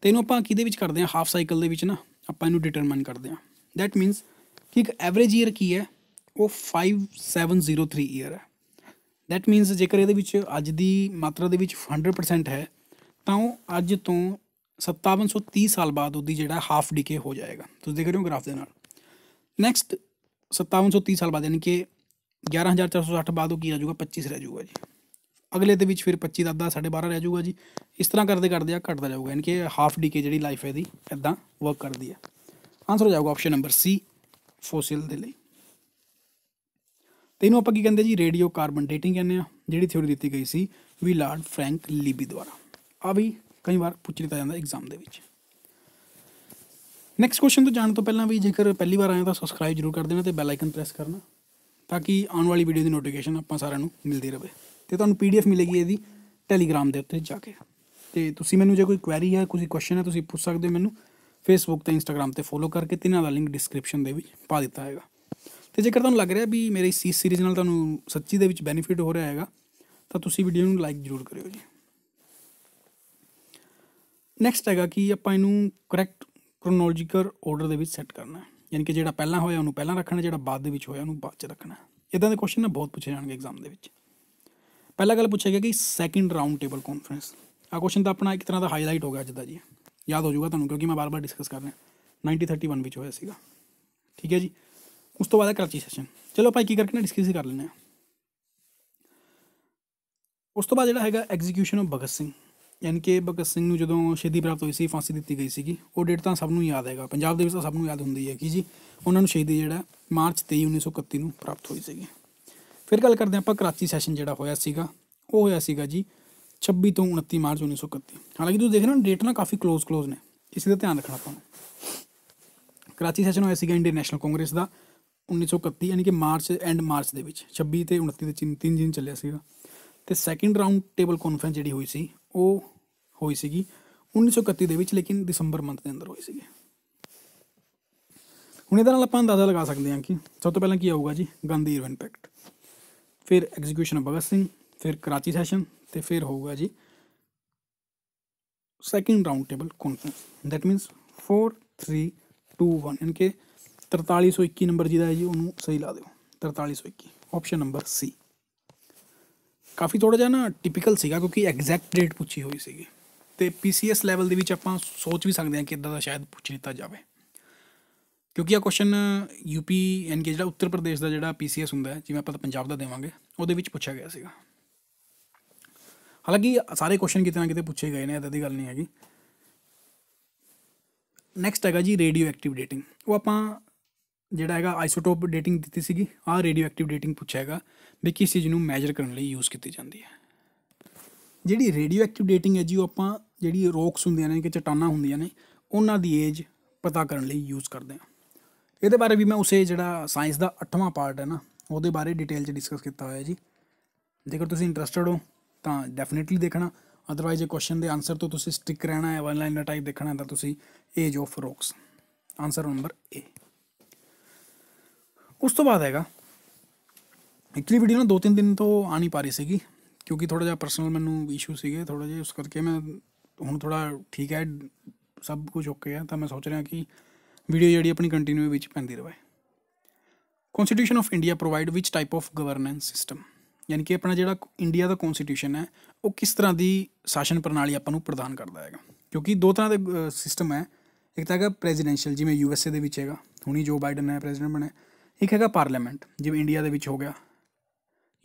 ਤੇ ਇਹਨੂੰ ਆਪਾਂ ਕਿਹਦੇ ਵਿੱਚ ਕਰਦੇ ਹਾਂ ਹਾਫ ਸਾਈਕਲ ਦੇ ਵਿੱਚ ਨਾ ਆਪਾਂ ਇਹਨੂੰ ਡਿਟਰਮਾਈਨ ਕਰਦੇ ਹਾਂ ਥੈਟ ਮੀਨਸ ਕਿ ਇੱਕ ਐਵਰੇਜ ਈਅਰ ਕੀ ਹੈ ਉਹ 5703 ਈਅਰ ਹੈ ਥੈਟ ਮੀਨਸ ਜੇਕਰ ਇਹਦੇ ਵਿੱਚ ਅੱਜ ਦੀ ਮਾਤਰਾ ਦੇ ਵਿੱਚ 100% ਹੈ ਤਾਂ ਉਹ ਅੱਜ ਤੋਂ 5730 ਸਾਲ ਬਾਅਦ ਉਹਦੀ ਜਿਹੜਾ ਹਾਫ ਡਿਕੇ ਹੋ ਜਾਏਗਾ ਤੁਸੀਂ ਦੇਖ ਰਹੇ ਹੋ ਗ੍ਰਾਫ ਦੇ ਨਾਲ ਨੈਕਸਟ 5730 ਸਾਲ ਬਾਅਦ ਯਾਨੀ ਕਿ 11460 ਬਾਅਦ ਉਹ ਕੀ ਰਹਿ ਜਾਊਗਾ 25 ਰਹਿ ਜਾਊਗਾ ਜੀ ਅਗਲੇ ਦੇ ਵਿੱਚ ਫਿਰ 25 ਦਾ ਅੱਧਾ 12.5 ਰਹਿ ਜਾਊਗਾ ਜੀ ਇਸ ਤਰ੍ਹਾਂ ਕਰਦੇ ਕਰਦੇ ਆ ਘਟਦਾ ਜਾਊਗਾ ਯਾਨੀ ਕਿ ਹਾਫ ਡੀਕੇ ਜਿਹੜੀ ਲਾਈਫ ਹੈ ਦੀ ਇਦਾਂ ਵਰਕ ਕਰਦੀ ਹੈ ਆਨਸਰ ਹੋ ਜਾਊਗਾ ਆਪਸ਼ਨ ਨੰਬਰ ਸੀ ਫੋਸਿਲ ਦੇ ਲਈ ਤੇ ਇਹਨੂੰ ਆਪਾਂ ਕੀ ਕਹਿੰਦੇ ਜੀ ਰੇਡੀਓ ਕਾਰਬਨ ਡੇਟਿੰਗ ਕਹਿੰਦੇ ਆ ਜਿਹੜੀ ਥਿਉਰੀ ਦਿੱਤੀ ਗਈ ਸੀ ਵੀ ਲਾਰਡ ਫ੍ਰੈਂਕ ਲੀਬੀ ਦੁਆਰਾ ਆ ਵੀ ਕਈ ਵਾਰ ਪੁੱਛ ਲਿਆ ਜਾਂਦਾ ਐਗਜ਼ਾਮ ਦੇ ਵਿੱਚ ਨੈਕਸਟ ਕੁਐਸਚਨ ਤੋਂ ਜਾਣ ਤੋਂ ਪਹਿਲਾਂ ਵੀ ਜੇਕਰ ਪਹਿਲੀ ਵਾਰ ਆਏ ਤਾਂ ਸਬਸਕ੍ਰਾਈਬ ਜਰੂਰ ਕਰ ਦੇਣਾ ਤੇ ਬੈਲ ਆਈਕਨ ਪ੍ਰੈਸ ਕਰਨਾ ਤਾਂ ਕਿ ਆਉਣ ਵਾਲੀ ਵੀਡੀਓ ਦੀ ਨੋਟੀਫਿਕੇਸ਼ਨ ਆਪਾਂ ਸਾਰਿਆਂ ਨੂੰ ਮਿਲਦੀ ਰਹੇ ਤੇ ਤੁਹਾਨੂੰ ਪੀਡੀਐਫ ਮਿਲੇਗੀ ਇਹਦੀ ਟੈਲੀਗ੍ਰਾਮ ਦੇ ਉੱਤੇ ਜਾ ਕੇ ਤੇ ਤੁਸੀਂ ਮੈਨੂੰ ਜੇ ਕੋਈ ਕੁਐਰੀ ਹੈ ਕੋਈ ਕੁਐਸਚਨ ਹੈ ਤੁਸੀਂ ਪੁੱਛ ਸਕਦੇ ਹੋ ਮੈਨੂੰ ਫੇਸਬੁੱਕ ਤੇ ਇੰਸਟਾਗ੍ਰam ਤੇ ਫੋਲੋ ਕਰਕੇ ਤਿੰਨਾਂ ਦਾ ਲਿੰਕ ਡਿਸਕ੍ਰਿਪਸ਼ਨ ਦੇ ਵਿੱਚ ਪਾ ਦਿੱਤਾ ਹੈਗਾ ਤੇ ਜੇਕਰ ਤੁਹਾਨੂੰ ਲੱਗ ਰਿਹਾ ਵੀ ਮੇਰੇ ਇਸ ਸੀਰੀਜ਼ ਨਾਲ ਤੁਹਾਨੂੰ ਸੱਚੀ ਦੇ ਵਿੱਚ ਬੈਨੀਫਿਟ ਹੋ ਰਿਹਾ ਹੈਗਾ ਤਾਂ ਤੁਸੀਂ ਵੀਡੀਓ ਨੂੰ ਲਾਈਕ ਜ਼ਰੂਰ ਕਰਿਓ ਜੀ ਨੈਕਸਟ ਹੈਗਾ ਕਿ ਆਪਾਂ ਇਹਨੂੰ ਕਰੈਕਟ ਕ੍ਰੋਨੋਲੋਜੀਕਲ ਆਰਡਰ ਦੇ ਵਿੱਚ ਸੈੱਟ ਕਰਨਾ ਹੈ ਯਾਨੀ ਕਿ ਜਿਹੜਾ ਪਹਿਲਾਂ ਹੋਇਆ ਉਹਨੂੰ ਪਹਿਲਾਂ ਰੱਖਣਾ ਜਿਹੜਾ ਬਾਅਦ ਦੇ ਵਿੱਚ ਹੋਇਆ ਉਹਨੂੰ ਬਾਅਦ 'ਚ ਰੱਖਣਾ ਇਦਾਂ ਦੇ ਕੁਐਸਚਨ ਨਾ ਬਹੁਤ ਪੁੱਛੇ ਜਾਣਗੇ ਐਗਜ਼ਾਮ ਦੇ ਵਿੱਚ ਪਹਿਲਾ ਗੱਲ ਪੁੱਛਿਆ ਗਿਆ ਕਿ ਸੈਕਿੰਡ ਰਾਉਂਡ ਟੇਬਲ ਕਾਨਫਰੰਸ ਆ ਕੁਐਸਚਨ ਤਾਂ ਆਪਣਾ ਇੱਕ ਤਰ੍ਹਾਂ ਦਾ ਹਾਈਲਾਈਟ ਹੋ ਗਿਆ ਅੱਜ ਦਾ ਜੀ ਯਾਦ ਹੋ ਜਾਊਗਾ ਤੁਹਾਨੂੰ ਕਿਉਂਕਿ ਮੈਂ ਬਾਰ-ਬਾਰ ਡਿਸਕਸ ਕਰ ਰਿਹਾ 9031 ਵਿੱਚ ਹੋਇਆ ਸੀਗਾ ਠੀਕ ਹੈ ਜੀ ਉਸ ਤੋਂ ਬਾਅਦ ਕਰਾਚੀ ਸੈਸ਼ਨ ਚਲੋ ਆਪਾਂ ਕੀ ਕਰਕੇ ਨਾ ਡਿਸਕਸ ਕਰ ਲੈਂਦੇ ਆ ਉਸ ਤੋਂ ਬਾਅਦ ਜਿਹੜਾ ਹੈਗਾ ਐਗਜ਼ੀਕਿਊਸ਼ਨ ਆਫ ਭਗਤ ਸਿੰਘ ਯਾਨੀ ਕਿ ਭਗਤ ਸਿੰਘ ਨੂੰ ਜਦੋਂ ਸ਼ਹੀਦੀ ਪ੍ਰਾਪਤ ਹੋਈ ਸੀ ਫਾਂਸੀ ਦਿੱਤੀ ਗਈ ਸੀਗੀ ਉਹ ਡੇਟ ਤਾਂ ਸਭ ਨੂੰ ਯਾਦ ਹੈਗਾ ਪੰਜਾਬ ਦੇ ਵਿੱਚ ਤਾਂ ਸਭ ਨੂੰ ਯਾਦ ਹੁੰਦੀ ਹੈ ਕਿ ਜੀ ਉਹਨਾਂ ਨੂੰ ਸ਼ਹੀਦੀ ਜਿਹੜਾ ਮਾਰਚ 23 1931 ਨੂੰ ਪ੍ਰਾਪਤ ਹੋਈ ਸੀਗੀ ਫਿਰ ਗੱਲ ਕਰਦੇ ਆਪਾਂ ਕਰਾਚੀ ਸੈਸ਼ਨ ਜਿਹੜਾ ਹੋਇਆ ਸੀਗਾ ਉਹ ਹੋਇਆ ਸੀਗਾ ਜੀ 26 ਤੋਂ 29 ਮਾਰਚ 1931 ਹਾਲਾਂਕਿ ਤੁਸੀਂ ਦੇਖਣਾ ਡੇਟ ਨਾ ਕਾਫੀ ਕਲੋਜ਼ ਕਲੋਜ਼ ਨੇ ਇਸ ਦਾ ਧਿਆਨ ਰੱਖਣਾ ਆਪਾਂ ਕਰਾਚੀ ਸੈਸ਼ਨ ਹੋਇਆ ਸੀਗਾ ਇੰਡੀਅਨ ਨੈਸ਼ਨਲ ਕਾਂਗਰਸ ਦਾ 1931 ਯਾਨੀ ਕਿ ਮਾਰਚ ਐਂਡ ਮਾਰਚ ਦੇ ਵਿੱਚ 26 ਤੇ 29 ਦੇ ਤਿੰਨ ਦਿਨ ਚੱਲਿਆ ਸੀਗਾ ਤੇ ਸੈਕੰਡ ਰਾਉਂਡ ਟੇਬਲ ਕਾਨਫਰੰਸ ਜਿਹੜੀ ਹੋਈ ਸੀ ਉਹ ਹੋਈ ਸੀਗੀ 1931 ਦੇ ਵਿੱਚ ਲੇਕਿਨ ਦਸੰਬਰ ਮੰਥ ਦੇ ਅੰਦਰ ਹੋਈ ਸੀਗੀ ਹੁਣ ਇਹਦੇ ਨਾਲ ਆਪਾਂ ਅੰਦਾਜ਼ਾ ਲਗਾ ਸਕਦੇ ਹਾਂ ਕਿ ਸਭ ਤੋਂ ਪਹਿਲਾਂ ਕੀ ਆਊਗਾ ਜੀ ਗਾਂਧੀ ਇਰਵਿਨ ਪੈਕਟ ਫਿਰ ਐਗਜ਼ੀਕਿਊਸ਼ਨ ਭਗਤ ਸਿੰਘ ਫਿਰ ਕਰਾਚੀ ਸੈਸ਼ਨ ਤੇ ਫਿਰ ਹੋਊਗਾ ਜੀ second round table conference that means 4 3 2 1 ਇਨ ਕੇ 4321 ਨੰਬਰ ਜਿਹਦਾ ਹੈ ਜੀ ਉਹਨੂੰ ਸਹੀ ਲਾ ਦਿਓ 4321 ਆਪਸ਼ਨ ਨੰਬਰ ਸੀ ਕਾਫੀ ਥੋੜਾ ਜਿਹਾ ਨਾ ਟਿਪੀਕਲ ਸੀਗਾ ਕਿਉਂਕਿ ਐਗਜ਼ੈਕਟ ਡੇਟ ਪੁੱਛੀ ਹੋਈ ਸੀਗੀ ਤੇ ਪੀਸੀਐਸ ਲੈਵਲ ਦੇ ਵਿੱਚ ਆਪਾਂ ਸੋਚ ਵੀ ਸਕਦੇ ਹਾਂ ਕਿ ਇਦਾਂ ਦਾ ਸ਼ਾਇਦ ਪੁੱਛ ਲਿਤਾ ਜਾਵੇ ਕਿਉਂਕਿ ਆ ਕੁਐਸਚਨ ਯੂਪੀ ਐਨ ਕੇ ਜਿਹੜਾ ਉੱਤਰ ਪ੍ਰਦੇਸ਼ ਦਾ ਜਿਹੜਾ ਪੀਸੀਐਸ ਹੁੰਦਾ ਹੈ ਜਿਵੇਂ ਆਪਾਂ ਪੰਜਾਬ ਦਾ ਦੇਵਾਂਗੇ ਉਹਦੇ ਵਿੱਚ ਪੁੱਛਿਆ ਗਿਆ ਸੀਗਾ ਹਾਲਾਂਕਿ ਸਾਰੇ ਕੁਐਸਚਨ ਕਿਤੇ ਨਾ ਕਿਤੇ ਪੁੱਛੇ ਗਏ ਨੇ ਇਹ ਦੀ ਗੱਲ ਨਹੀਂ ਹੈਗੀ ਨੈਕਸਟ ਹੈਗਾ ਜੀ ਰੇਡੀਓ ਐਕਟਿਵ ਡੇਟਿੰਗ ਉਹ ਆਪਾਂ ਜਿਹੜਾ ਹੈਗਾ ਆਈਸੋਟੋਪ ਡੇਟਿੰਗ ਦਿੱਤੀ ਸੀਗੀ ਆ ਰੇਡੀਓ ਐਕਟਿਵ ਡੇਟਿੰਗ ਪੁੱਛਿਆ ਹੈਗਾ ਵੀ ਕਿਸ ਚੀਜ਼ ਨੂੰ ਮੈਜਰ ਕਰਨ ਲਈ ਯੂਜ਼ ਕੀਤੀ ਜਾਂਦੀ ਹੈ ਜਿਹੜੀ ਰੇਡੀਓ ਐਕਟਿਵ ਡੇਟਿੰਗ ਹੈ ਜੀ ਉਹ ਆਪਾਂ ਜਿਹੜੀ ਰੋਕਸ ਹੁੰਦੀਆਂ ਨੇ ਕਿ ਚਟਾਨਾਂ ਹੁੰਦੀਆਂ ਨੇ ਉਹਨਾਂ ਦੀ ਏਜ ਪਤਾ ਕਰਨ ਲਈ ਯੂਜ਼ ਕਰਦੇ ਆ ਇਹਦੇ ਬਾਰੇ ਵੀ ਮੈਂ ਉਸੇ ਜਿਹੜਾ ਸਾਇੰਸ ਦਾ 8ਵਾਂ ਪਾਰਟ ਹੈ ਨਾ ਉਹਦੇ ਬਾਰੇ ਡਿਟੇਲ 'ਚ ਡਿਸਕਸ ਕੀਤਾ ਹੋਇਆ ਜੀ ਜੇਕਰ ਤੁਸੀਂ ਇੰਟਰਸਟਿਡ ਹੋ ਤਾਂ ਡੈਫੀਨਿਟਲੀ ਦੇਖਣਾ ਅਦਰਵਾਇਜ਼ ਇਹ ਕੁਐਸਚਨ ਦੇ ਆਨਸਰ ਤੋਂ ਤੁਸੀਂ ਸਟਿਕ ਰਹਿਣਾ ਹੈ ਵਨ ਲਾਈਨਰ ਟਾਈਪ ਦੇਖਣਾ ਹੈ ਤਾਂ ਤੁਸੀਂ age of rocks answer number A ਉਸ ਤੋਂ ਬਾਅਦ ਹੈਗਾ ਐਕਚੁਅਲੀ ਵੀਡੀਓ ਨਾ 2-3 ਦਿਨ ਤੋਂ ਆ ਨਹੀਂ ਪਾ ਰਹੀ ਸੀਗੀ ਕਿਉਂਕਿ ਥੋੜਾ ਜਿਹਾ ਪਰਸਨਲ ਮੈਨੂੰ ਇਸ਼ੂ ਸੀਗੇ ਥੋੜਾ ਜਿਹਾ ਉਸ ਕਰਕੇ ਮੈਂ ਹੁਣ ਥੋੜਾ ਠੀਕ ਹੈ ਸਭ ਕੁਝ ਓਕੇ ਹੈ ਤਾਂ ਮੈਂ ਸੋਚ ਰਿਹਾ ਕਿ ਵੀਡੀਓ ਜਿਹੜੀ ਆਪਣੀ ਕੰਟੀਨਿਊ ਵਿੱਚ ਪੈਂਦੀ ਰਹੇ constitution of India provide which type of governance system ਯਾਨੀ ਕਿ ਆਪਣਾ ਜਿਹੜਾ ਇੰਡੀਆ ਦਾ ਕਨਸਟੀਟਿਊਸ਼ਨ ਹੈ ਉਹ ਕਿਸ ਤਰ੍ਹਾਂ ਦੀ ਸ਼ਾਸਨ ਪ੍ਰਣਾਲੀ ਆਪਾਂ ਨੂੰ ਪ੍ਰਦਾਨ ਕਰਦਾ ਹੈਗਾ ਕਿਉਂਕਿ ਦੋ ਤਰ੍ਹਾਂ ਦੇ ਸਿਸਟਮ ਹੈ ਇੱਕ ਤਾਂ ਹੈਗਾ ਪ੍ਰੈਜ਼ੀਡੈਂਸ਼ੀਅਲ ਜਿਵੇਂ ਯੂ ਐਸ ਏ ਦੇ ਵਿੱਚ ਹੈਗਾ ਹੁਣੀ ਜੋ ਬਾਈਡਨ ਹੈ ਪ੍ਰੈਜ਼ੀਡੈਂਟ ਬਣਿਆ ਇੱਕ ਹੈਗਾ ਪਾਰਲੀਮੈਂਟ ਜਿਵੇਂ ਇੰਡੀਆ ਦੇ ਵਿੱਚ ਹੋ ਗਿਆ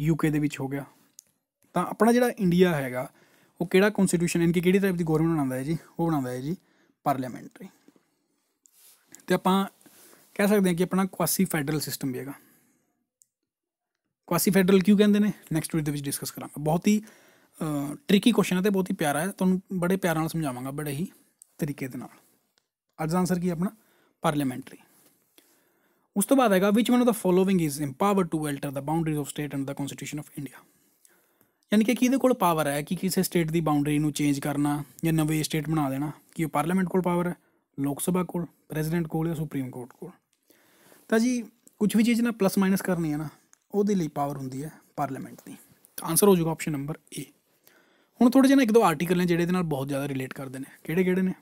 ਯੂਕੇ ਦੇ ਵਿੱਚ ਹੋ ਗਿਆ ਤਾਂ ਆਪਣਾ ਜਿਹੜਾ ਇੰਡੀਆ ਹੈਗਾ ਉਹ ਕਿਹੜਾ ਕਨਸਟੀਟਿਊਸ਼ਨ ਇਨਕੀ ਕਿਹੜੀ ਟਾਈਪ ਦੀ ਗਵਰਨਮੈਂਟ ਬਣਾਉਂਦਾ ਹੈ ਜੀ ਉਹ ਬਣਾਉਂਦਾ ਹੈ ਜੀ ਪਾਰਲੀਮੈਂਟਰੀ ਤੇ ਆਪਾਂ ਕਹਿ ਸਕਦੇ ਹਾਂ ਕਿ ਆਪਣਾ ਕੁਆਸੀ ਫੈਡਰਲ ਸਿਸਟਮ ਵੀ ਹੈਗਾ ਕੁਆਸੀ ਫੈਡਰਲ ਕਿਉਂ ਕਹਿੰਦੇ ਨੇ ਨੈਕਸਟ ਵੀਡੀਓ ਦੇ ਵਿੱਚ ਡਿਸਕਸ ਕਰਾਂਗਾ ਬਹੁਤ ਹੀ ਟ੍ਰਿਕੀ ਕੁਐਸਚਨ ਹੈ ਤੇ ਬਹੁਤ ਹੀ ਪਿਆਰਾ ਹੈ ਤੁਹਾਨੂੰ ਬੜੇ ਪਿਆਰ ਨਾਲ ਸਮਝਾਵਾਂਗਾ ਬੜੇ ਹੀ ਤਰੀਕੇ ਦੇ ਨਾਲ ਅੱਜ ਦਾ ਆਨਸਰ ਕੀ ਆਪਣਾ ਪਾਰਲੀਮੈਂਟਰੀ ਉਸ ਤੋਂ ਬਾਅਦ ਹੈਗਾ which one of the following is empowered to alter the boundaries of state and the constitution of India ਯਾਨੀ ਕਿ ਕਿਹਦੇ ਕੋਲ ਪਾਵਰ ਹੈ ਕਿ ਕਿਸੇ ਸਟੇਟ ਦੀ ਬਾਉਂਡਰੀ ਨੂੰ ਚੇਂਜ ਕਰਨਾ ਜਾਂ ਨਵੇਂ ਸਟੇਟ ਬਣਾ ਦੇਣਾ ਕਿ ਉਹ ਪਾਰਲੀਮੈਂਟ ਕੋਲ ਪਾਵਰ ਹੈ ਲੋਕ ਸਭਾ ਕੋਲ ਪ੍ਰੈਜ਼ੀਡੈਂਟ ਕੋਲ ਜਾਂ ਸੁਪਰੀਮ ਕੋਰਟ ਕੋਲ ਤਾਂ ਜੀ ਕੁਝ ਵੀ ਚੀਜ਼ ਨਾ ਪਲੱਸ ਮਾਈਨਸ ਕਰਨੀ ਹੈ ਨਾ ਉਹਦੇ ਲਈ ਪਾਵਰ ਹੁੰਦੀ ਹੈ ਪਾਰਲੀਮੈਂਟ ਦੀ ਤਾਂ ਆਨਸਰ ਹੋ ਜਾਊਗਾ ਆਪਸ਼ਨ ਨੰਬਰ ਏ ਹੁਣ ਥੋੜੇ ਜਿਹਾ ਇੱਕ ਦੋ ਆਰਟੀਕਲ ਨੇ ਜਿਹੜੇ ਦੇ ਨਾਲ ਬਹੁਤ ਜ਼ਿਆਦਾ ਰਿਲੇਟ ਕਰਦੇ ਨੇ ਕਿਹੜੇ ਕਿਹੜੇ ਨੇ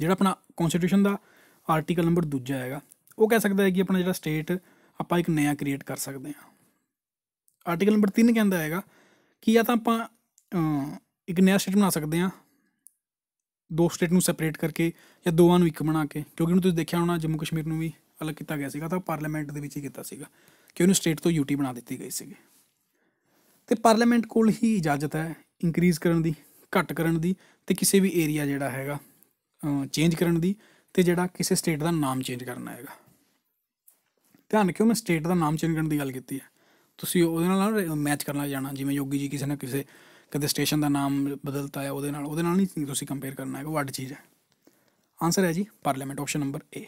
ਜਿਹੜਾ ਆਪਣਾ ਕਨਸਟੀਟਿਊਸ਼ਨ ਦਾ ਆਰਟੀਕਲ ਨੰਬਰ ਦੂਜਾ ਹੈਗਾ ਉਹ ਕਹਿ ਸਕਦਾ ਹੈ ਕਿ ਆਪਣਾ ਜਿਹੜਾ ਸਟੇਟ ਆਪਾਂ ਇੱਕ ਨਵਾਂ ਕ੍ਰੀਏਟ ਕਰ ਸਕਦੇ ਹਾਂ ਆਰਟੀਕਲ ਨੰਬਰ 3 ਕਹਿੰਦਾ ਹੈਗਾ ਕਿ ਜਾਂ ਤਾਂ ਆਪਾਂ ਇੱਕ ਨਿਆ ਸਟੇਟ ਬਣਾ ਸਕਦੇ ਹਾਂ ਦੋ ਸਟੇਟ ਨੂੰ ਸੈਪਰੇਟ ਕਰਕੇ ਜਾਂ ਦੋਵਾਂ ਨੂੰ ਇੱਕ ਬਣਾ ਕੇ ਕਿਉਂਕਿ ਉਹਨੂੰ ਤੁਸੀਂ ਦੇਖਿਆ ਹੋਣਾ ਜੰਮੂ ਕਸ਼ਮੀਰ ਨੂੰ ਵੀ ਅਲੱਗ ਕੀਤਾ ਗਿਆ ਸੀਗਾ ਤਾਂ ਪਾਰਲੀਮੈਂਟ ਦੇ ਵਿੱਚ ਹੀ ਕੀਤਾ ਸੀਗਾ ਕਿ ਉਹਨੂੰ ਸਟੇਟ ਤੋਂ ਯੂਟੀ ਬਣਾ ਦਿੱਤੀ ਗਈ ਸੀਗੀ ਤੇ ਪਾਰਲੀਮੈਂਟ ਕੋਲ ਹੀ ਇਜਾਜ਼ਤ ਹੈ ਇਨਕਰੀਜ਼ ਕਰਨ ਦੀ ਘਟ ਕਰਨ ਦੀ ਤੇ ਕਿਸੇ ਵੀ ਏਰੀਆ ਜਿਹੜਾ ਹੈਗਾ ਚੇਂਜ ਕਰਨ ਦੀ ਤੇ ਜਿਹੜਾ ਕਿਸੇ ਸਟੇਟ ਦਾ ਨਾਮ ਚੇਂਜ ਕਰਨਾ ਹੈਗਾ ਧਿਆਨ ਕਿਉਂ ਮੈਂ ਸਟੇਟ ਦਾ ਨਾਮ ਚੇਂਜ ਕਰਨ ਦੀ ਗੱਲ ਕੀਤੀ ਹੈ ਤੁਸੀਂ ਉਹਦੇ ਨਾਲ ਮੈਚ ਕਰਨਾ ਜਾਣਾ ਜਿਵੇਂ ਯੋਗੀ ਜੀ ਕਿਸੇ ਨਾ ਕਿਸੇ ਕਦੇ ਸਟੇਸ਼ਨ ਦਾ ਨਾਮ ਬਦਲਤਾ ਹੈ ਉਹਦੇ ਨਾਲ ਉਹਦੇ ਨਾਲ ਨਹੀਂ ਤੁਸੀਂ ਕੰਪੇਅਰ ਕਰਨਾ ਹੈ ਕੋ ਵੱਡ ਚੀਜ਼ ਹੈ ਆਨਸਰ ਹੈ ਜੀ ਪਾਰਲੀਮੈਂਟ ਆਪਸ਼ਨ ਨੰਬਰ ਏ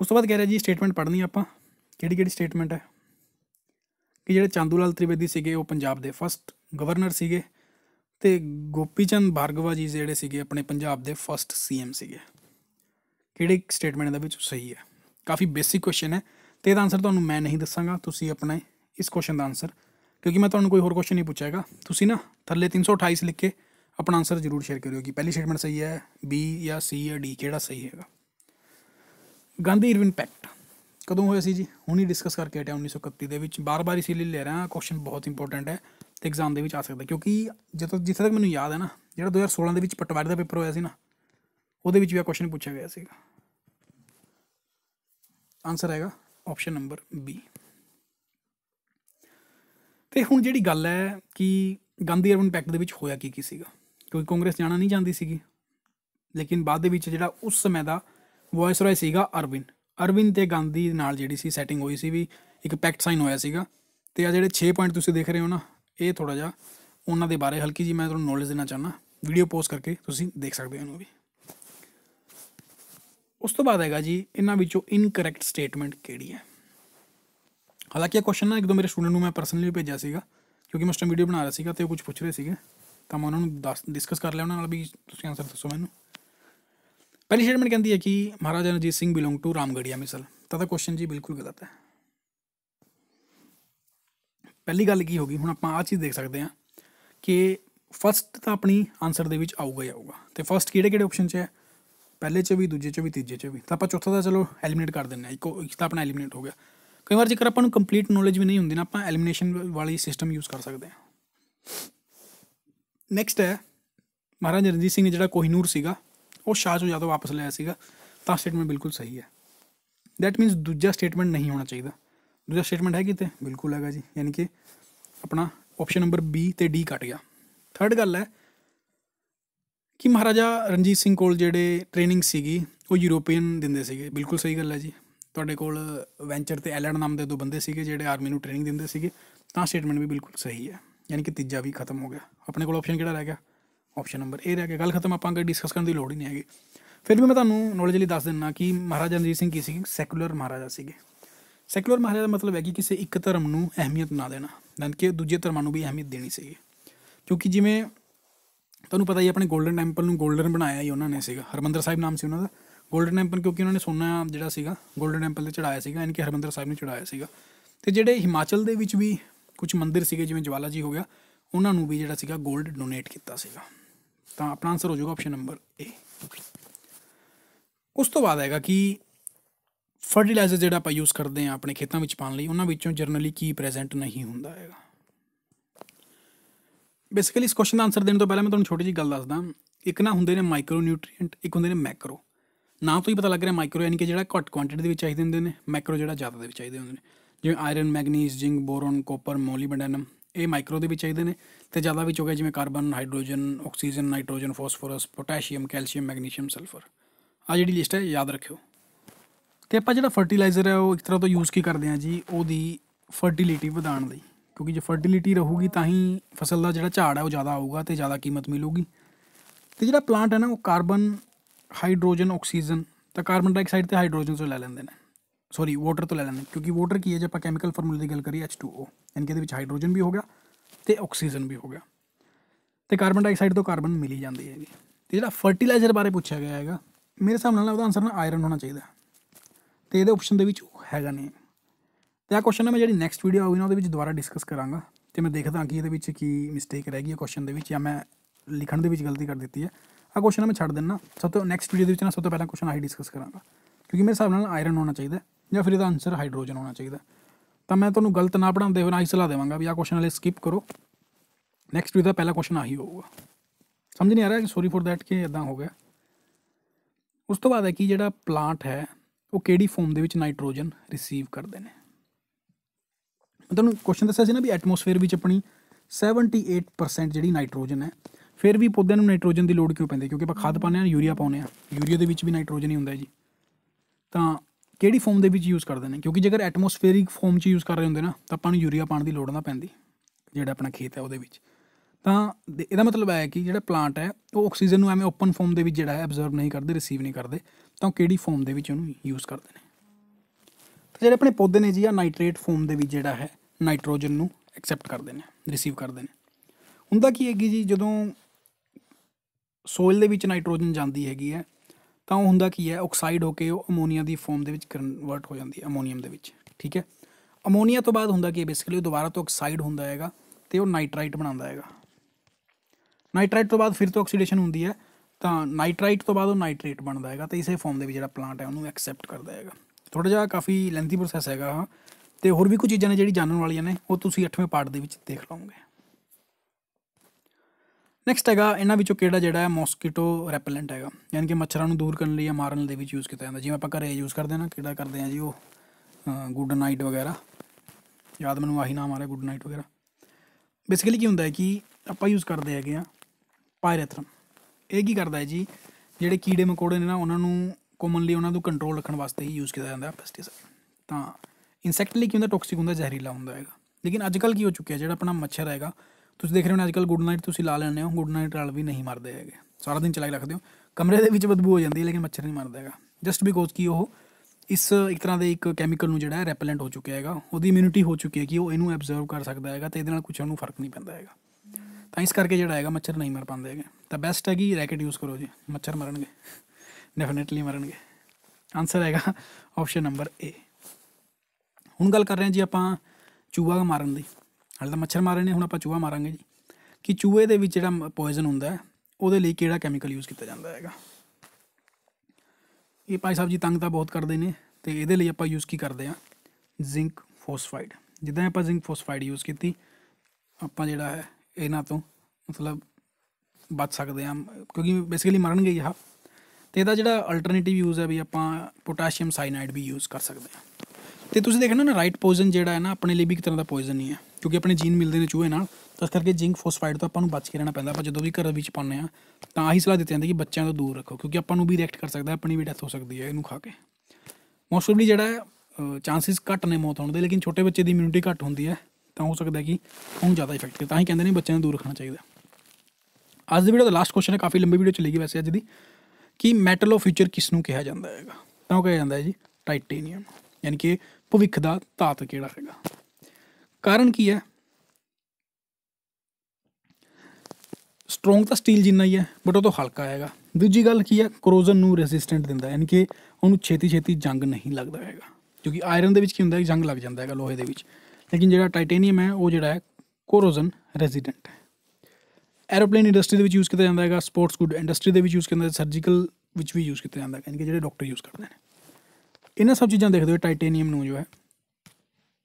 ਉਸ ਤੋਂ ਬਾਅਦ ਕਹਿ ਰਿਹਾ ਜੀ ਸਟੇਟਮੈਂਟ ਪੜ੍ਹਨੀ ਆਪਾਂ ਕਿਹੜੀ ਕਿਹੜੀ ਸਟੇਟਮੈਂਟ ਹੈ ਕਿ ਜਿਹੜੇ ਚੰਦੂ ਲਾਲ ਤ੍ਰਿਵੇਦੀ ਸੀਗੇ ਉਹ ਪੰਜਾਬ ਦੇ ਫਸਟ ਗਵਰਨਰ ਸੀਗੇ ਤੇ ਗੋਪੀਚੰਦ ਭਾਰਗਵਾ ਜੀ ਜਿਹੜੇ ਸੀਗੇ ਆਪਣੇ ਪੰਜਾਬ ਦੇ ਫਸਟ ਸੀਐਮ ਸੀਗੇ ਕਿਹੜੇ ਸਟੇਟਮੈਂਟ ਦਾ ਵਿੱਚ ਸਹੀ ਹੈ ਕਾਫੀ ਬੇਸਿਕ ਕੁਐਸਚਨ ਹੈ ਤੇ ਇਹਦਾ ਆਨਸਰ ਤੁਹਾਨੂੰ ਮੈਂ ਨਹੀਂ ਦੱਸਾਂਗਾ ਤੁਸੀਂ ਆਪਣੇ ਇਸ ਕੁਐਸਚਨ ਦਾ ਆਨਸਰ ਕਿਉਂਕਿ ਮੈਂ ਤੁਹਾਨੂੰ ਕੋਈ ਹੋਰ ਕੁਐਸਚਨ ਨਹੀਂ ਪੁੱਛਾਂਗਾ ਤੁਸੀਂ ਨਾ ਥੱਲੇ 328 ਲਿਖ ਕੇ ਆਪਣਾ ਆਨਸਰ ਜ਼ਰੂਰ ਸ਼ੇਅਰ ਕਰਿਓ ਕਿ ਪਹਿਲੀ ਸਟੇਟਮੈਂਟ ਸਹੀ ਹੈ ਬੀ ਜਾਂ ਸੀ ਜਾਂ ਡੀ ਕਿਹੜਾ ਸਹੀ ਹੈਗਾ ਗਾਂਧੀ ਇਰਵਿਨ ਪੈਕਟ ਕਦੋਂ ਹੋਇਆ ਸੀ ਜੀ ਹੁਣੀ ਡਿਸਕਸ ਕਰਕੇ ਹਟਿਆ 1931 ਦੇ ਵਿੱਚ ਬਾਰ-ਬਾਰ ਇਸੇ ਲਈ ਲੈ ਹਾਂ ਕੁਐਸਚਨ ਬਹੁਤ ਇੰਪੋਰਟੈਂਟ ਹੈ ਤੇ ਐਗਜ਼ਾਮ ਦੇ ਵਿੱਚ ਆ ਸਕਦਾ ਕਿਉਂਕਿ ਜਦੋਂ ਜਿੱਥੇ ਤੱਕ ਮੈਨੂੰ ਯਾਦ ਹੈ ਨਾ ਜਿਹੜਾ 2016 ਦੇ ਵਿੱਚ ਪਟਵਾਰੀ ਦਾ ਪੇਪਰ ਹੋਇਆ ਸੀ ਨਾ ਉਹਦੇ ਵਿੱਚ ਵੀ ਆ ਕੁਐਸਚਨ ਪੁੱਛਿਆ ਗਿਆ ਸੀਗਾ ਆਨਸਰ ਹੈਗਾ ਆਪਸ਼ਨ ਨੰਬਰ ਬੀ ਫਿਰ ਹੁਣ ਜਿਹੜੀ ਗੱਲ ਹੈ ਕਿ ਗਾਂਧੀ ਅਰਬਨ ਪੈਕਟ ਦੇ ਵਿੱਚ ਹੋਇਆ ਕੀ ਕੀ ਸੀਗਾ ਕਿਉਂਕਿ ਕਾਂਗਰਸ ਜਾਣਾ ਨਹੀਂ ਜਾਂਦੀ ਸੀਗੀ ਲੇਕਿਨ ਬਾਅਦ ਦੇ ਵਿੱਚ ਜਿਹੜਾ ਉਸ ਸਮੇਂ ਦਾ ਵੌਇਸ ਰਾਏ ਸੀਗਾ ਅਰਵਿੰਦ ਅਰਵਿੰਦ ਤੇ ਗਾਂਧੀ ਨਾਲ ਜਿਹੜੀ ਸੀ ਸੈਟਿੰਗ ਹੋਈ ਸੀ ਵੀ ਇੱਕ ਪੈਕਟ ਸਾਈਨ ਹੋਇਆ ਸੀਗਾ ਤੇ ਆ ਜਿਹੜੇ 6 ਪੁਆਇੰਟ ਤੁਸੀਂ ਦੇਖ ਰਹੇ ਹੋ ਨਾ ਇਹ ਥੋੜਾ ਜਿਹਾ ਉਹਨਾਂ ਦੇ ਬਾਰੇ ਹਲਕੀ ਜੀ ਮੈਂ ਤੁਹਾਨੂੰ ਨੌਲੇਜ ਦੇਣਾ ਚਾਹਨਾ ਵੀਡੀਓ ਪੋਸਟ ਕਰਕੇ ਤੁਸੀਂ ਦੇਖ ਸਕਦੇ ਹੋ ਇਹਨੂੰ ਵੀ ਉਸ ਤੋਂ ਬਾਅਦ ਹੈਗਾ ਜੀ ਇਹਨਾਂ ਵਿੱਚੋਂ ਇਨਕਰੈਕਟ ਸਟੇਟਮੈਂਟ ਕਿਹੜੀ ਹੈ ਹਾਲਾਂਕਿ ਇਹ ਕੁਐਸਚਨ ਨਾ ਇੱਕ ਦੋ ਮੇਰੇ ਸਟੂਡੈਂਟ ਨੂੰ ਮੈਂ ਪਰਸਨਲੀ ਭੇਜਿਆ ਸੀਗਾ ਕਿਉਂਕਿ ਮੈਂ ਉਸ ਟਾਈਮ ਵੀਡੀਓ ਬਣਾ ਰਿਹਾ ਸੀਗਾ ਤੇ ਉਹ ਕੁਝ ਪੁੱਛ ਰਹੇ ਸੀਗੇ ਤਾਂ ਮੈਂ ਉਹਨਾਂ ਨੂੰ ਦੱਸ ਡਿਸਕਸ ਕਰ ਲਿਆ ਉਹਨਾਂ ਨਾਲ ਵੀ ਤੁਸੀਂ ਆਨਸਰ ਦੱਸੋ ਮੈਨੂੰ ਪਹਿਲੀ ਸਟੇਟਮੈਂਟ ਕਹਿੰਦੀ ਹੈ ਕਿ ਮਹਾਰਾਜਾ ਰਣਜੀਤ ਸਿੰਘ ਬਿਲੋਂਗ ਟੂ ਰਾਮਗੜੀਆ ਮਿਸਲ ਤਾਂ ਦਾ ਕੁਐਸਚਨ ਜੀ ਬਿਲਕੁਲ ਗਲਤ ਹੈ ਪਹਿਲੀ ਗੱਲ ਕੀ ਹੋਗੀ ਹੁਣ ਆਪਾਂ ਆ ਚੀਜ਼ ਦੇਖ ਸਕਦੇ ਹਾਂ ਕਿ ਫਸਟ ਤਾਂ ਆਪਣੀ ਆਨਸਰ ਦੇ ਵਿੱਚ ਆਊਗਾ ਹੀ ਆਊਗਾ ਤੇ ਫਸਟ ਕਿਹੜੇ ਕਿਹੜੇ ਆਪਸ਼ਨ 'ਚ ਹੈ ਪਹਿਲੇ 'ਚ ਵੀ ਦੂਜੇ 'ਚ ਵੀ ਤੀਜੇ 'ਚ ਵੀ ਤਾਂ ਆਪਾਂ ਚੌਥਾ ਦਾ ਚਲੋ ਐਲੀਮੀਨੇਟ ਕਰ ਦਿੰਨੇ ਆ ਇੱਕ ਤਾਂ ਆਪਣਾ ਐਲੀਮੀਨੇਟ ਹੋ ਗਿਆ ਕਈ ਵਾਰ ਜੇਕਰ ਆਪਾਂ ਨੂੰ ਕੰਪਲੀਟ ਨੋਲੇਜ ਵੀ ਨਹੀਂ ਹੁੰਦੀ ਨਾ ਆਪਾਂ ਐਲੀਮੀਨੇਸ਼ਨ ਵਾਲੀ ਸਿਸਟਮ ਯੂਜ਼ ਕਰ ਸਕਦੇ ਹਾਂ ਨੈਕਸਟ ਹੈ ਮਹਾਰਾਜਾ ਰਣਜੀਤ ਸਿੰਘ ਨੇ ਜਿਹੜਾ ਕੋਹਿਨੂਰ ਸੀਗਾ ਉਹ ਸ਼ਾਹ ਤੋਂ ਜਦੋਂ ਵਾਪਸ ਲਿਆ ਸੀਗਾ ਤਾਂ ਸਟੇਟਮੈਂਟ ਬਿਲਕੁਲ ਸਹੀ ਹੈ ਥੈਟ ਮੀਨਸ ਦੂਜਾ ਸਟੇਟਮੈਂਟ ਨਹੀਂ ਹੋਣਾ ਚਾਹੀਦਾ ਦੂਜਾ ਸਟੇਟਮੈਂਟ ਹੈ ਕਿਤੇ ਬਿਲਕੁਲ ਹੈਗਾ ਜੀ ਯਾਨੀ ਕਿ ਆਪਣਾ ਆਪਸ਼ਨ ਨੰਬਰ B ਤੇ D ਕੱਟ ਗਿਆ ਥਰਡ ਗੱਲ ਹੈ ਕਿ ਮਹਾਰਾਜਾ ਰਣਜੀਤ ਸਿੰਘ ਕੋਲ ਜਿਹੜੇ ਟ੍ਰੇਨਿੰਗ ਸੀਗੀ ਉਹ ਯੂਰੋਪੀਅਨ ਦਿੰਦੇ ਸੀਗੇ ਬਿਲਕੁਲ ਸਹੀ ਗੱਲ ਹੈ ਜੀ ਤੁਹਾਡੇ ਕੋਲ ਵੈਂਚਰ ਤੇ ਐਲਨ ਨਾਮ ਦੇ ਦੋ ਬੰਦੇ ਸੀਗੇ ਜਿਹੜੇ ਆਰਮੀ ਨੂੰ ਟ੍ਰੇਨਿੰਗ ਦਿੰਦੇ ਸੀਗੇ ਤਾਂ ਸਟੇਟਮੈਂਟ ਵੀ ਬਿਲਕੁਲ ਸਹੀ ਹੈ ਯਾਨੀ ਕਿ ਤੀਜਾ ਵੀ ਖਤਮ ਹੋ ਗਿਆ ਆਪਣੇ ਕੋਲ ਆਪਸ਼ਨ ਕਿਹੜਾ ਰਹਿ ਗਿਆ ਆਪਸ਼ਨ ਨੰਬਰ ਏ ਰਹਿ ਗਿਆ ਗੱਲ ਖਤਮ ਆਪਾਂ ਅੱਗੇ ਡਿਸਕਸ ਕਰਨ ਦੀ ਲੋੜ ਹੀ ਨਹੀਂ ਹੈਗੀ ਫਿਰ ਵੀ ਮੈਂ ਤੁਹਾਨੂੰ ਨੌਲੇਜ ਲਈ ਦੱਸ ਦਿੰਨਾ ਕਿ ਮਹਾਰਾਜਾ ਰਣਜੀਤ ਸਿੰਘ ਕੀ ਸੀ ਸੈਕੂਲਰ ਮਹਾਰਾਜਾ ਸੀਗੇ ਸੈਕੂਲਰ ਮਹਾਰਾਜਾ ਦਾ ਮਤਲਬ ਹੈ ਕਿ ਕਿਸੇ ਇੱਕ ਧਰਮ ਨੂੰ ਅਹਿਮੀਅਤ ਨਾ ਦੇਣਾ ਯਾਨੀ ਕਿ ਦੂਜੇ ਧਰਮਾਂ ਨੂੰ ਵੀ ਅਹਿਮੀਅਤ ਦੇਣੀ ਸੀਗੀ ਕਿਉਂਕਿ ਜਿਵੇਂ ਤੁਹਾਨੂੰ ਪਤਾ ਹੀ ਆਪਣੇ ਗੋਲਡਨ ਟੈਂਪਲ ਨੂੰ ਗੋਲਡਨ ਬਣਾਇਆ ਹੀ ਉਹਨਾਂ ਨੇ ਸੀਗਾ ਹਰਮੰਦਰ ਸਾਹਿਬ ਨਾਮ ਸੀ ਉਹਨਾਂ ਦਾ ਗੋਲਡਨ ਟੈਂਪਲ ਕਿਉਂਕਿ ਉਹਨਾਂ ਨੇ ਸੋਨਾ ਜਿਹੜਾ ਸੀਗਾ ਗੋਲਡਨ ਟੈਂਪਲ ਤੇ ਚੜਾਇਆ ਸੀਗਾ ਇਨਕੇ ਹਰਮੰਦਰ ਸਾਹਿਬ ਨੇ ਚੜਾਇਆ ਸੀਗਾ ਤੇ ਜਿਹੜੇ ਹਿਮਾਚਲ ਦੇ ਵਿੱਚ ਵੀ ਕੁਝ ਮੰਦਿਰ ਸੀਗੇ ਜਿਵੇਂ ਜਵਾਲਾ ਜੀ ਹੋ ਗਿਆ ਉਹਨਾਂ ਨੂੰ ਵੀ ਜਿਹੜਾ ਸੀਗਾ 골ਡ ਡੋਨੇਟ ਕੀਤਾ ਸੀਗਾ ਤਾਂ ਆਪਣਾ ਆਨਸਰ ਹੋ ਜਾਊਗਾ ਆਪਸ਼ਨ ਨੰਬਰ ਏ ਉਸ ਤੋਂ ਬਾਅਦ ਆਏਗਾ ਕਿ ਫਰਟੀਲਾਈਜ਼ਰ ਜਿਹੜਾ ਆਪਾਂ ਯੂਜ਼ ਕਰਦੇ ਆ ਆਪਣੇ ਖੇਤਾਂ ਵਿੱਚ ਪਾਣ ਲਈ ਉਹਨਾਂ ਵਿੱਚੋਂ ਜਰਨਲੀ ਕੀ ਪ੍ਰੈਜ਼ੈਂਟ ਨਹੀਂ ਹੁੰਦਾ ਹੈਗਾ ਬੇਸਿਕਲੀ ਇਸ ਕੁਐਸਚਨ ਦਾ ਆਨਸਰ ਦੇਣ ਤੋਂ ਪਹਿਲਾਂ ਮੈਂ ਤੁਹਾਨੂੰ ਛੋਟੀ ਜਿਹੀ ਗੱਲ ਦੱਸਦਾ ਇੱਕ ਨਾ ਹੁੰਦੇ ਨੇ ਮਾਈਕਰੋ ਨਿਊਟ੍ਰੀਐਂਟ ਇੱਕ ਹੁੰਦੇ ਨੇ ਮੈਕਰੋ ਨਾਮ ਤੋਂ ਹੀ ਪਤਾ ਲੱਗ ਰਿਹਾ ਮਾਈਕਰੋ ਯਾਨੀ ਕਿ ਜਿਹੜਾ ਘੱਟ ਕੁਆਂਟੀਟੀ ਦੇ ਵਿੱਚ ਚਾਹੀਦੇ ਹੁੰਦੇ ਨੇ ਮੈਕਰੋ ਜਿਹੜਾ ਜ਼ਿਆਦਾ ਦੇ ਵਿੱਚ ਚਾਹੀਦੇ ਹੁੰਦੇ ਨੇ ਜਿਵੇਂ iron manganese zinc boron copper molybdenum ਇਹ ਮਾਈਕਰੋ ਦੇ ਵਿੱਚ ਚਾਹੀਦੇ ਨੇ ਤੇ ਜ਼ਿਆਦਾ ਵਿੱਚ ਹੋ ਗਿਆ ਜਿਵੇਂ carbon hydrogen oxygen nitrogen phosphorus potassium calcium magnesium sulphur ਆ ਜਿਹੜੀ ਲਿਸਟ ਹੈ ਯਾਦ ਰੱਖਿਓ ਤੇ ਆਪਾਂ ਜਿਹੜਾ ਫਰਟੀਲਾਈਜ਼ਰ ਹੈ ਉਹ ਇੱਕ ਤਰ੍ਹਾਂ ਤੋਂ ਯੂਜ਼ ਕੀ ਕਰਦੇ ਆ ਜੀ ਉਹਦੀ ਫਰਟੀਲਿਟੀ ਵਧਾਉਣ ਲਈ ਕਿਉਂਕਿ ਜੇ ਫਰਟੀਲਿਟੀ ਰਹੂਗੀ ਤਾਂ ਹੀ ਫਸਲ ਦਾ ਜਿਹੜਾ ਝਾੜ ਹੈ ਉਹ ਜ਼ਿਆਦਾ ਆਊਗਾ ਤੇ ਜ਼ਿਆਦਾ ਕੀਮਤ ਮਿਲੂਗੀ ਤੇ ਜਿਹੜਾ ਪਲਾਂਟ ਹੈ ਨਾ ਉਹ ਕਾਰਬਨ ਹਾਈਡਰੋਜਨ ਆਕਸੀਜਨ ਤਾਂ ਕਾਰਬਨ ਡਾਈਆਕਸਾਈਡ ਤੇ ਹਾਈਡਰੋਜਨ ਤੋਂ ਲੈ ਲੈਂਦੇ ਨੇ ਸੌਰੀ ਵਾਟਰ ਤੋਂ ਲੈ ਲੈਂਦੇ ਕਿਉਂਕਿ ਵਾਟਰ ਕੀ ਹੈ ਜੇ ਆਪਾਂ ਕੈਮੀਕਲ ਫਾਰਮੂਲੇ ਦੀ ਗੱਲ ਕਰੀਏ H2O ਯਾਨੀ ਦੇ ਵਿੱਚ ਹਾਈਡਰੋਜਨ ਵੀ ਹੋ ਗਿਆ ਤੇ ਆਕਸੀਜਨ ਵੀ ਹੋ ਗਿਆ ਤੇ ਕਾਰਬਨ ਡਾਈਆਕਸਾਈਡ ਤੋਂ ਕਾਰਬਨ ਮਿਲੀ ਜਾਂਦੀ ਹੈ ਜੀ ਤੇ ਜਿਹੜਾ ਫਰਟੀਲਾਈਜ਼ਰ ਬਾਰੇ ਪੁੱਛਿਆ ਗਿਆ ਹੈਗਾ ਮੇਰੇ ਹਿਸਾਬ ਨਾਲ ਉਹਦਾ ਆਨਸਰ ਨਾ ਆਇਰਨ ਹੋਣਾ ਚਾਹੀਦਾ ਤੇ ਇਹਦੇ ਆਪਸ਼ਨ ਦੇ ਵਿੱਚ ਹੈਗਾ ਨਹੀਂ ਤੇ ਆ ਕੁਐਸਚਨ ਮੈਂ ਜਿਹੜੀ ਨੈਕਸਟ ਵੀਡੀਓ ਆਉਗੀ ਨਾ ਉਹਦੇ ਵਿੱਚ ਦੁਬਾਰਾ ਡਿਸਕਸ ਕਰਾਂਗਾ ਤੇ ਮੈਂ ਦੇਖਦਾ ਕਿ ਇਹਦੇ ਵਿੱਚ ਕੀ ਮਿਸਟੇਕ ਰਹਿ ਗਈ ਹੈ ਕੁਐਸਚਨ ਦੇ ਵਿੱਚ ਜਾਂ ਮੈਂ ਲਿਖਣ ਦੇ ਵਿੱਚ ਗਲਤੀ ਕਰ ਦਿੱਤੀ ਹੈ ਆ ਕੁਐਸਚਨ ਮੈਂ ਛੱਡ ਦੇਣਾ ਸਭ ਤੋਂ ਨੈਕਸਟ ਵੀਡੀਓ ਦੇ ਵਿੱਚ ਨਾ ਸਭ ਤੋਂ ਪਹਿਲਾਂ ਕੁਐਸਚਨ ਆਹੀ ਡਿਸਕਸ ਕਰਾਂਗਾ ਕਿਉਂਕਿ ਮੇਰੇ ਹਿਸਾਬ ਨਾਲ ਆਇਰਨ ਹੋਣਾ ਚਾਹੀਦਾ ਜਾਂ ਫਿਰ ਇਹਦਾ ਆਨਸਰ ਹਾਈਡਰੋਜਨ ਹੋਣਾ ਚਾਹੀਦਾ ਤਾਂ ਮੈਂ ਤੁਹਾਨੂੰ ਗਲਤ ਨਾ ਪੜਾਉਂਦੇ ਹੋਏ ਨਾ ਹੀ ਸਲਾਹ ਦੇਵਾਂਗਾ ਵੀ ਆ ਕੁਐਸਚਨ ਵਾਲੇ ਸਕਿਪ ਕਰੋ ਨੈਕਸਟ ਵੀਡੀਓ ਦਾ ਪਹਿਲਾ ਕੁਐਸਚਨ ਆਹੀ ਹੋਊਗਾ ਸਮਝ ਨਹੀਂ ਆ ਰਿਹਾ ਕਿ ਸੌਰੀ ਫॉर दैट ਕਿ ਇਦਾਂ ਹੋ ਗਿਆ ਉਸ ਤੋਂ ਬਾਅਦ ਹੈ ਕਿ ਜਿਹੜਾ ਪਲਾਂਟ ਹੈ ਉਹ ਕਿਹੜੀ ਫਾਰਮ ਦੇ ਵਿੱਚ ਨਾਈਟ੍ਰੋਜਨ ਰਿਸੀਵ ਕਰਦੇ ਨੇ ਮੈਂ ਤੁਹਾਨੂੰ ਕੁਐਸਚਨ ਦੱਸਿਆ ਸੀ ਨਾ ਵੀ ਐਟਮੋਸਫੇਅਰ ਵਿੱਚ ਆਪਣੀ 78% ਜਿਹੜੀ ਨਾਈਟ੍ਰੋਜਨ ਹੈ ਫਿਰ ਵੀ ਪੌਦਿਆਂ ਨੂੰ ਨਾਈਟ੍ਰੋਜਨ ਦੀ ਲੋੜ ਕਿਉਂ ਪੈਂਦੀ ਕਿਉਂਕਿ ਆਪਾਂ ਖਾਦ ਪਾਉਂਦੇ ਆ ਯੂਰੀਆ ਪਾਉਂਦੇ ਆ ਯੂਰੀਆ ਦੇ ਵਿੱਚ ਵੀ ਨਾਈਟ੍ਰੋਜਨ ਹੀ ਹੁੰਦਾ ਜੀ ਤਾਂ ਕਿਹੜੀ ਫਾਰਮ ਦੇ ਵਿੱਚ ਯੂਜ਼ ਕਰਦੇ ਨੇ ਕਿਉਂਕਿ ਜੇਕਰ ਐਟਮੋਸਫੇਰਿਕ ਫਾਰਮ 'ਚ ਯੂਜ਼ ਕਰ ਰਹੇ ਹੁੰਦੇ ਨਾ ਤਾਂ ਆਪਾਂ ਨੂੰ ਯੂਰੀਆ ਪਾਣ ਦੀ ਲੋੜ ਨਾ ਪੈਂਦੀ ਜਿਹੜਾ ਆਪਣਾ ਖੇਤ ਹੈ ਉਹਦੇ ਵਿੱਚ ਤਾਂ ਇਹਦਾ ਮਤਲਬ ਹੈ ਕਿ ਜਿਹੜਾ ਪਲਾਂਟ ਹੈ ਉਹ ਆਕਸੀਜਨ ਨੂੰ ਐਵੇਂ ਓਪਨ ਫਾਰਮ ਦੇ ਵਿੱਚ ਜਿਹੜਾ ਹੈ ਅਬਜ਼ਰਵ ਨਹੀਂ ਕਰਦੇ ਰਿਸੀਵ ਨਹੀਂ ਕਰਦੇ ਤਾਂ ਕਿਹੜੀ ਫਾਰਮ ਦੇ ਵਿੱਚ ਉਹਨੂੰ ਯੂਜ਼ ਕਰਦੇ ਨੇ ਤਾਂ ਜਿਹੜੇ ਆਪਣੇ ਪੌਦੇ ਨੇ ਜੀ ਆ ਨਾਈਟ੍ਰੇਟ ਫਾਰਮ ਦੇ ਵਿੱਚ ਜਿਹੜਾ ਹੈ ਨਾਈਟ੍ਰੋਜਨ ਨੂੰ ਐਕਸੈਪਟ ਕਰਦੇ ਨੇ ਰਿਸੀਵ ਕਰਦੇ ਨੇ ਹੁੰਦਾ ਕੀ ਹੈ ਕਿ ਜੀ ਜਦੋਂ ਸੋਇਲ ਦੇ ਵਿੱਚ ਨਾਈਟ੍ਰੋਜਨ ਜਾਂਦੀ ਹੈਗੀ ਹੈ ਤਾਂ ਉਹ ਹੁੰਦਾ ਕੀ ਹੈ ਆਕਸਾਈਡ ਹੋ ਕੇ ਉਹ ਅਮੋਨੀਆ ਦੀ ਫਾਰਮ ਦੇ ਵਿੱਚ ਕਨਵਰਟ ਹੋ ਜਾਂਦੀ ਹੈ ਅਮੋਨੀਅਮ ਦੇ ਵਿੱਚ ਠੀਕ ਹੈ ਅਮੋਨੀਆ ਤੋਂ ਬਾਅਦ ਹੁੰਦਾ ਕੀ ਹੈ ਬੇਸਿਕਲੀ ਉਹ ਦੁਬਾਰਾ ਤੋਂ ਆਕਸਾਈਡ ਹੁੰਦਾ ਹੈਗਾ ਤੇ ਉਹ ਨਾਈਟ੍ਰਾਈਟ ਬਣਾਉਂਦਾ ਹੈਗਾ ਨਾਈਟ੍ਰਾਈਟ ਤੋਂ ਬਾਅਦ ਫਿਰ ਤੋਂ ਆਕਸੀਡੇਸ਼ਨ ਹੁੰਦੀ ਹੈ ਤਾਂ ਨਾਈਟ੍ਰਾਈਟ ਤੋਂ ਬਾਅਦ ਉਹ ਨਾਈਟ੍ਰੇਟ ਬਣਦਾ ਹੈਗਾ ਤੇ ਇਸੇ ਫਾਰਮ ਦੇ ਵਿੱਚ ਜਿਹੜਾ ਪਲਾਂਟ ਹੈ ਉਹਨੂੰ ਐਕਸੈਪਟ ਕਰਦਾ ਹੈਗਾ ਥੋੜਾ ਜਿਹਾ ਕਾਫੀ ਲੈਂਥੀ ਪ੍ਰੋਸੈਸ ਹੈਗਾ ਤੇ ਹੋਰ ਵੀ ਕੁਝ ਚੀਜ਼ਾਂ ਨੇ ਜਿਹੜੀ ਜਾਣਨ ਵਾਲੀਆਂ ਨੇ ਉਹ ਤੁਸੀਂ 8ਵੇਂ ਪਾਰਟ ਦੇ ਵਿੱਚ ਦੇਖ ਲਓਗੇ ਨੈਕਸਟ ਹੈਗਾ ਇਹਨਾਂ ਵਿੱਚੋਂ ਕਿਹੜਾ ਜਿਹੜਾ ਹੈ ਮੋਸਕੀਟੋ ਰੈਪੈਲੈਂਟ ਹੈਗਾ ਯਾਨੀ ਕਿ ਮੱਛਰਾਂ ਨੂੰ ਦੂਰ ਕਰਨ ਲਈ ਜਾਂ ਮਾਰਨ ਦੇ ਵਿੱਚ ਯੂਜ਼ ਕੀਤਾ ਜਾਂਦਾ ਜਿਵੇਂ ਆਪਾਂ ਘਰੇ ਯੂਜ਼ ਕਰਦੇ ਹਾਂ ਨਾ ਕਿਹੜਾ ਕਰਦੇ ਆ ਜੀ ਉਹ ਗੁੱਡ ਨਾਈਟ ਵਗੈਰਾ ਯਾਦ ਮੈਨੂੰ ਆਹੀ ਨਾਮ ਆ ਰਿਹਾ ਗੁੱਡ ਨਾਈਟ ਵਗੈਰਾ ਬੇਸਿਕਲੀ ਕੀ ਹੁੰਦਾ ਹੈ ਕਿ ਆਪਾਂ ਯੂਜ਼ ਕਰਦੇ ਹੈਗੇ ਆ ਪਾਇਰੇਥਰਮ ਇਹ ਕੀ ਕਰਦਾ ਹੈ ਜੀ ਜਿਹੜੇ ਕੀੜੇ ਮਕੌੜੇ ਨੇ ਨਾ ਉਹਨਾਂ ਨੂੰ ਕਾਮਨਲੀ ਉਹਨਾਂ ਨੂੰ ਕੰਟਰੋਲ ਰੱਖਣ ਵਾਸਤੇ ਹੀ ਯੂਜ਼ ਕੀਤਾ ਜਾਂਦਾ ਹੈ ਪੈਸਟੀਸਾਈਡ ਤਾਂ ਇਨਸੈਕਟ ਲਈ ਕੀ ਹੁੰਦਾ ਟੌਕਸਿਕ ਹੁੰਦਾ ਜ਼ਹਿਰੀਲਾ ਹੁੰਦਾ ਹੈਗਾ ਲੇਕਿਨ ਅੱਜਕੱਲ ਕੀ ਹੋ ਚੁੱਕਿਆ ਜਿਹੜਾ ਆਪਣਾ ਮੱਛਰ ਹੈਗਾ ਤੁਸੀਂ ਦੇਖ ਰਹੇ ਹੋ ਅੱਜ ਕੱਲ ਗੁੱਡ ਨਾਈਟ ਤੁਸੀਂ ਲਾ ਲੈਣੇ ਹੋ ਗੁੱਡ ਨਾਈਟ ਨਾਲ ਵੀ ਨਹੀਂ ਮਰਦੇ ਹੈਗੇ ਸਾਰਾ ਦਿਨ ਚਲਾਈ ਰੱਖਦੇ ਹੋ ਕਮਰੇ ਦੇ ਵਿੱਚ ਬਦਬੂ ਹੋ ਜਾਂਦੀ ਹੈ ਲੇਕਿਨ ਮੱਛਰ ਨਹੀਂ ਮਰਦਾ ਹੈਗਾ ਜਸਟ ਬਿਕੋਜ਼ ਕਿ ਉਹ ਇਸ ਇੱਕ ਤਰ੍ਹਾਂ ਦੇ ਇੱਕ ਕੈਮੀਕਲ ਨੂੰ ਜਿਹੜਾ ਹੈ ਰੈਪੈਲੈਂਟ ਹੋ ਚੁੱਕਿਆ ਹੈਗਾ ਉਹਦੀ ਇਮਿਊਨਿਟੀ ਹੋ ਚੁੱਕੀ ਹੈ ਕਿ ਉਹ ਇਹਨੂੰ ਐਬਜ਼ਰਵ ਕਰ ਸਕਦਾ ਹੈਗਾ ਤੇ ਇਹਦੇ ਨਾਲ ਕੁਝ ਉਹਨੂੰ ਫਰਕ ਨਹੀਂ ਪੈਂਦਾ ਹੈਗਾ ਤਾਂ ਇਸ ਕਰਕੇ ਜਿਹੜਾ ਹੈਗਾ ਮੱਛਰ ਨਹੀਂ ਮਰ ਪਾਉਂਦੇ ਹੈਗੇ ਤਾਂ ਬੈਸਟ ਹੈ ਕਿ ਰੈਕਟ ਯੂਜ਼ ਕਰੋ ਜੀ ਮੱਛਰ ਮਰਨਗੇ ਡੈਫੀਨਿਟਲੀ ਮਰਨਗੇ ਆਨਸਰ ਹੈਗਾ ਆਪਸ਼ਨ ਨੰਬਰ A ਹੁਣ ਗੱਲ ਕਰ ਰਹੇ ਹਾਂ ਜੀ ਆਪਾਂ ਚੂਹਾ ਮਾਰਨ ਦੀ ਹਲ ਤਾਂ ਮੱਛਰ ਮਾਰੇ ਨੇ ਹੁਣ ਆਪਾਂ ਚੂਹਾ ਮਾਰਾਂਗੇ ਜੀ ਕਿ ਚੂਹੇ ਦੇ ਵਿੱਚ ਜਿਹੜਾ ਪੋਇਜ਼ਨ ਹੁੰਦਾ ਉਹਦੇ ਲਈ ਕਿਹੜਾ ਕੈਮੀਕਲ ਯੂਜ਼ ਕੀਤਾ ਜਾਂਦਾ ਹੈਗਾ ਇਹ ਭਾਈ ਸਾਹਿਬ ਜੀ ਤੰਗ ਤਾਂ ਬਹੁਤ ਕਰਦੇ ਨੇ ਤੇ ਇਹਦੇ ਲਈ ਆਪਾਂ ਯੂਜ਼ ਕੀ ਕਰਦੇ ਆ ਜ਼ਿੰਕ ਫੋਸਫਾਈਡ ਜਿੱਦਾਂ ਆਪਾਂ ਜ਼ਿੰਕ ਫੋਸਫਾਈਡ ਯੂਜ਼ ਕੀਤੀ ਆਪਾਂ ਜਿਹੜਾ ਹੈ ਇਹਨਾਂ ਤੋਂ ਮਤਲਬ ਬਚ ਸਕਦੇ ਆ ਕਿਉਂਕਿ ਬੇਸਿਕਲੀ ਮਰਨਗੇ ਇਹ ਤੇ ਇਹਦਾ ਜਿਹੜਾ ਅਲਟਰਨੇਟਿਵ ਯੂਜ਼ ਹੈ ਵੀ ਆਪਾਂ ਪੋਟਾਸ਼ੀਅਮ ਸਾਇਨਾਈਡ ਵੀ ਯੂਜ਼ ਕਰ ਸਕਦੇ ਆ ਤੇ ਤੁਸੀਂ ਦੇਖਣਾ ਨਾ ਰਾਈਟ ਪੋਇਜ਼ਨ ਜਿਹੜਾ ਹੈ ਨਾ ਆਪਣੇ ਲਈ ਵੀ ਇੱਕ ਤਰ੍ਹਾਂ ਦਾ ਪੋਇਜ਼ਨ ਹੀ ਹੈ ਕਿਉਂਕਿ ਆਪਣੇ ਜੀਨ ਮਿਲਦੇ ਨੇ ਚੂਹੇ ਨਾਲ ਤਾਂ ਇਸ ਕਰਕੇ ਜ਼ਿੰਕ ਫੋਸਫਾਈਡ ਤੋਂ ਆਪਾਂ ਨੂੰ ਬਚ ਕੇ ਰਹਿਣਾ ਪੈਂਦਾ ਆਪਾਂ ਜਦੋਂ ਵੀ ਘਰ ਵਿੱਚ ਪਾਉਂਦੇ ਆ ਤਾਂ ਆਹੀ ਸਲਾਹ ਦਿੱਤੀ ਜਾਂਦੀ ਕਿ ਬੱਚਿਆਂ ਤੋਂ ਦੂਰ ਰੱਖੋ ਕਿਉਂਕਿ ਆਪਾਂ ਨੂੰ ਵੀ ਰਿਐਕਟ ਕਰ ਸਕਦਾ ਆਪਣੀ ਵੀ ਡੈਥ ਹੋ ਸਕਦੀ ਹੈ ਇਹਨੂੰ ਖਾ ਕੇ ਮੋਸਟਲੀ ਜਿਹੜਾ ਚਾਂਸਸ ਘੱਟ ਨੇ ਮੌਤ ਹੋਣ ਦੇ ਲੇਕਿਨ ਛੋਟੇ ਬੱਚੇ ਦੀ ਇਮਿਊਨਿਟੀ ਘੱਟ ਹੁੰਦੀ ਹੈ ਤਾਂ ਹੋ ਸਕਦਾ ਕਿ ਉਹਨੂੰ ਜ਼ਿਆਦਾ ਇਫੈਕਟ ਕਰੇ ਤਾਂ ਹੀ ਕਹਿੰਦੇ ਨੇ ਬੱਚਿਆਂ ਨੂੰ ਦੂਰ ਰੱਖਣਾ ਚਾਹੀਦਾ ਅੱਜ ਦੀ ਵੀਡੀਓ ਦਾ ਲਾਸਟ ਕੁਐਸਚਨ ਹੈ ਕਾਫੀ ਲੰਬੀ ਵੀਡੀਓ ਚੱਲੇਗੀ ਵੈਸੇ ਅੱਜ ਦੀ ਕਿ ਮੈਟਲ ਆਫ ਫਿਊਚਰ ਕਿਸ ਨੂੰ ਕਿਹਾ ਜਾਂਦਾ ਹੈਗਾ ਤਾਂ ਉਹ ਕਿਹਾ ਜਾਂਦਾ ਹੈ ਜੀ ਟਾਈਟੇਨੀਅਮ ਯਾਨੀ ਕਿ ਭਵਿੱਖ ਦਾ ਧਾਤ ਕਿਹੜਾ ਹੈਗਾ ਕਾਰਨ ਕੀ ਹੈ ਸਟਰੋਂਗ ਤਾਂ ਸਟੀਲ ਜਿੰਨਾ ਹੀ ਹੈ ਬਟ ਉਹ ਤੋਂ ਹਲਕਾ ਹੈਗਾ ਦੂਜੀ ਗੱਲ ਕੀ ਹੈ ਕਰੋਜ਼ਨ ਨੂੰ ਰੈਜ਼ਿਸਟੈਂਟ ਦਿੰਦਾ ਯਾਨੀ ਕਿ ਉਹਨੂੰ ਛੇਤੀ ਛੇਤੀ ਜੰਗ ਨਹੀਂ ਲੱਗਦਾ ਹੈਗਾ ਕਿਉਂਕਿ ਆਇਰਨ ਦੇ ਵਿੱਚ ਕੀ ਹੁੰਦਾ ਹੈ ਜੰਗ ਲੱਗ ਜਾਂਦਾ ਹੈਗਾ ਲੋਹੇ ਦੇ ਵਿੱਚ ਲੇਕਿਨ ਜਿਹੜਾ ਟਾਈਟੇਨੀਅਮ ਹੈ ਉਹ ਜਿਹੜਾ ਹੈ ਕਰੋਜ਼ਨ ਰੈਜ਼ਿਡੈਂਟ ਹੈ ਐਰੋਪਲੇਨ ਇੰਡਸਟਰੀ ਦੇ ਵਿੱਚ ਯੂਜ਼ ਕੀਤਾ ਜਾਂਦਾ ਹੈਗਾ ਸਪੋਰਟਸ ਗੁੱਡ ਇੰਡਸਟਰੀ ਦੇ ਵਿੱਚ ਯੂਜ਼ ਕੀਤਾ ਜਾਂਦਾ ਸਰਜੀਕਲ ਵਿੱਚ ਵੀ ਯੂਜ਼ ਕੀਤਾ ਜਾਂਦਾ ਹੈ ਯਾਨੀ ਕਿ ਜਿਹੜੇ ਡਾਕਟਰ ਯੂਜ਼ ਕਰਦੇ ਨੇ ਇਹਨਾਂ ਸਭ ਚੀਜ਼ਾਂ ਦੇਖਦੇ ਹੋਏ ਟਾਈਟੇਨੀਅਮ ਨੂੰ ਜੋ ਹੈ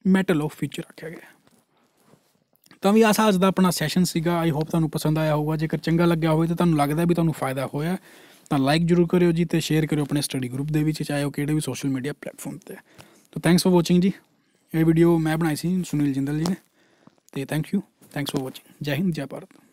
ਮੈਟਲ ਆਫ ਫਿਊਚਰ ਰੱਖਿਆ ਗਿਆ ਤਾਂ ਵੀ ਆਸਾ ਅੱਜ ਦਾ ਆਪਣਾ ਸੈਸ਼ਨ ਸੀਗਾ ਆਈ ਹੋਪ ਤੁਹਾਨੂੰ ਪਸੰਦ ਆਇਆ ਹੋਊਗਾ ਜੇਕਰ ਚੰਗਾ ਲੱਗਿਆ ਹੋਵੇ ਤਾਂ ਤੁਹਾਨੂੰ ਲੱਗਦਾ ਵੀ ਤੁਹਾਨੂੰ ਫਾਇਦਾ ਹੋਇਆ ਤਾਂ ਲਾਈਕ ਜਰੂਰ ਕਰਿਓ ਜੀ ਤੇ ਸ਼ੇਅਰ ਕਰਿਓ ਆਪਣੇ ਸਟੱਡੀ ਗਰੁੱਪ ਦੇ ਵਿੱਚ ਚਾਹੇ ਉਹ ਕਿਹੜੇ ਵੀ ਸੋਸ਼ਲ ਮੀਡੀਆ ਪਲੇਟਫਾਰਮ ਤੇ ਤਾਂ ਥੈਂਕਸ ਫॉर ਵਾਚਿੰਗ ਜੀ ਇਹ ਵੀਡੀਓ ਮੈਂ ਬਣਾਈ ਸੀ ਸੁਨੀਲ ਜਿੰਦਲ ਜੀ ਨੇ ਤੇ thank you thanks for watching ਜੈ ਹਿੰਦ ਜੈ ਭਾਰਤ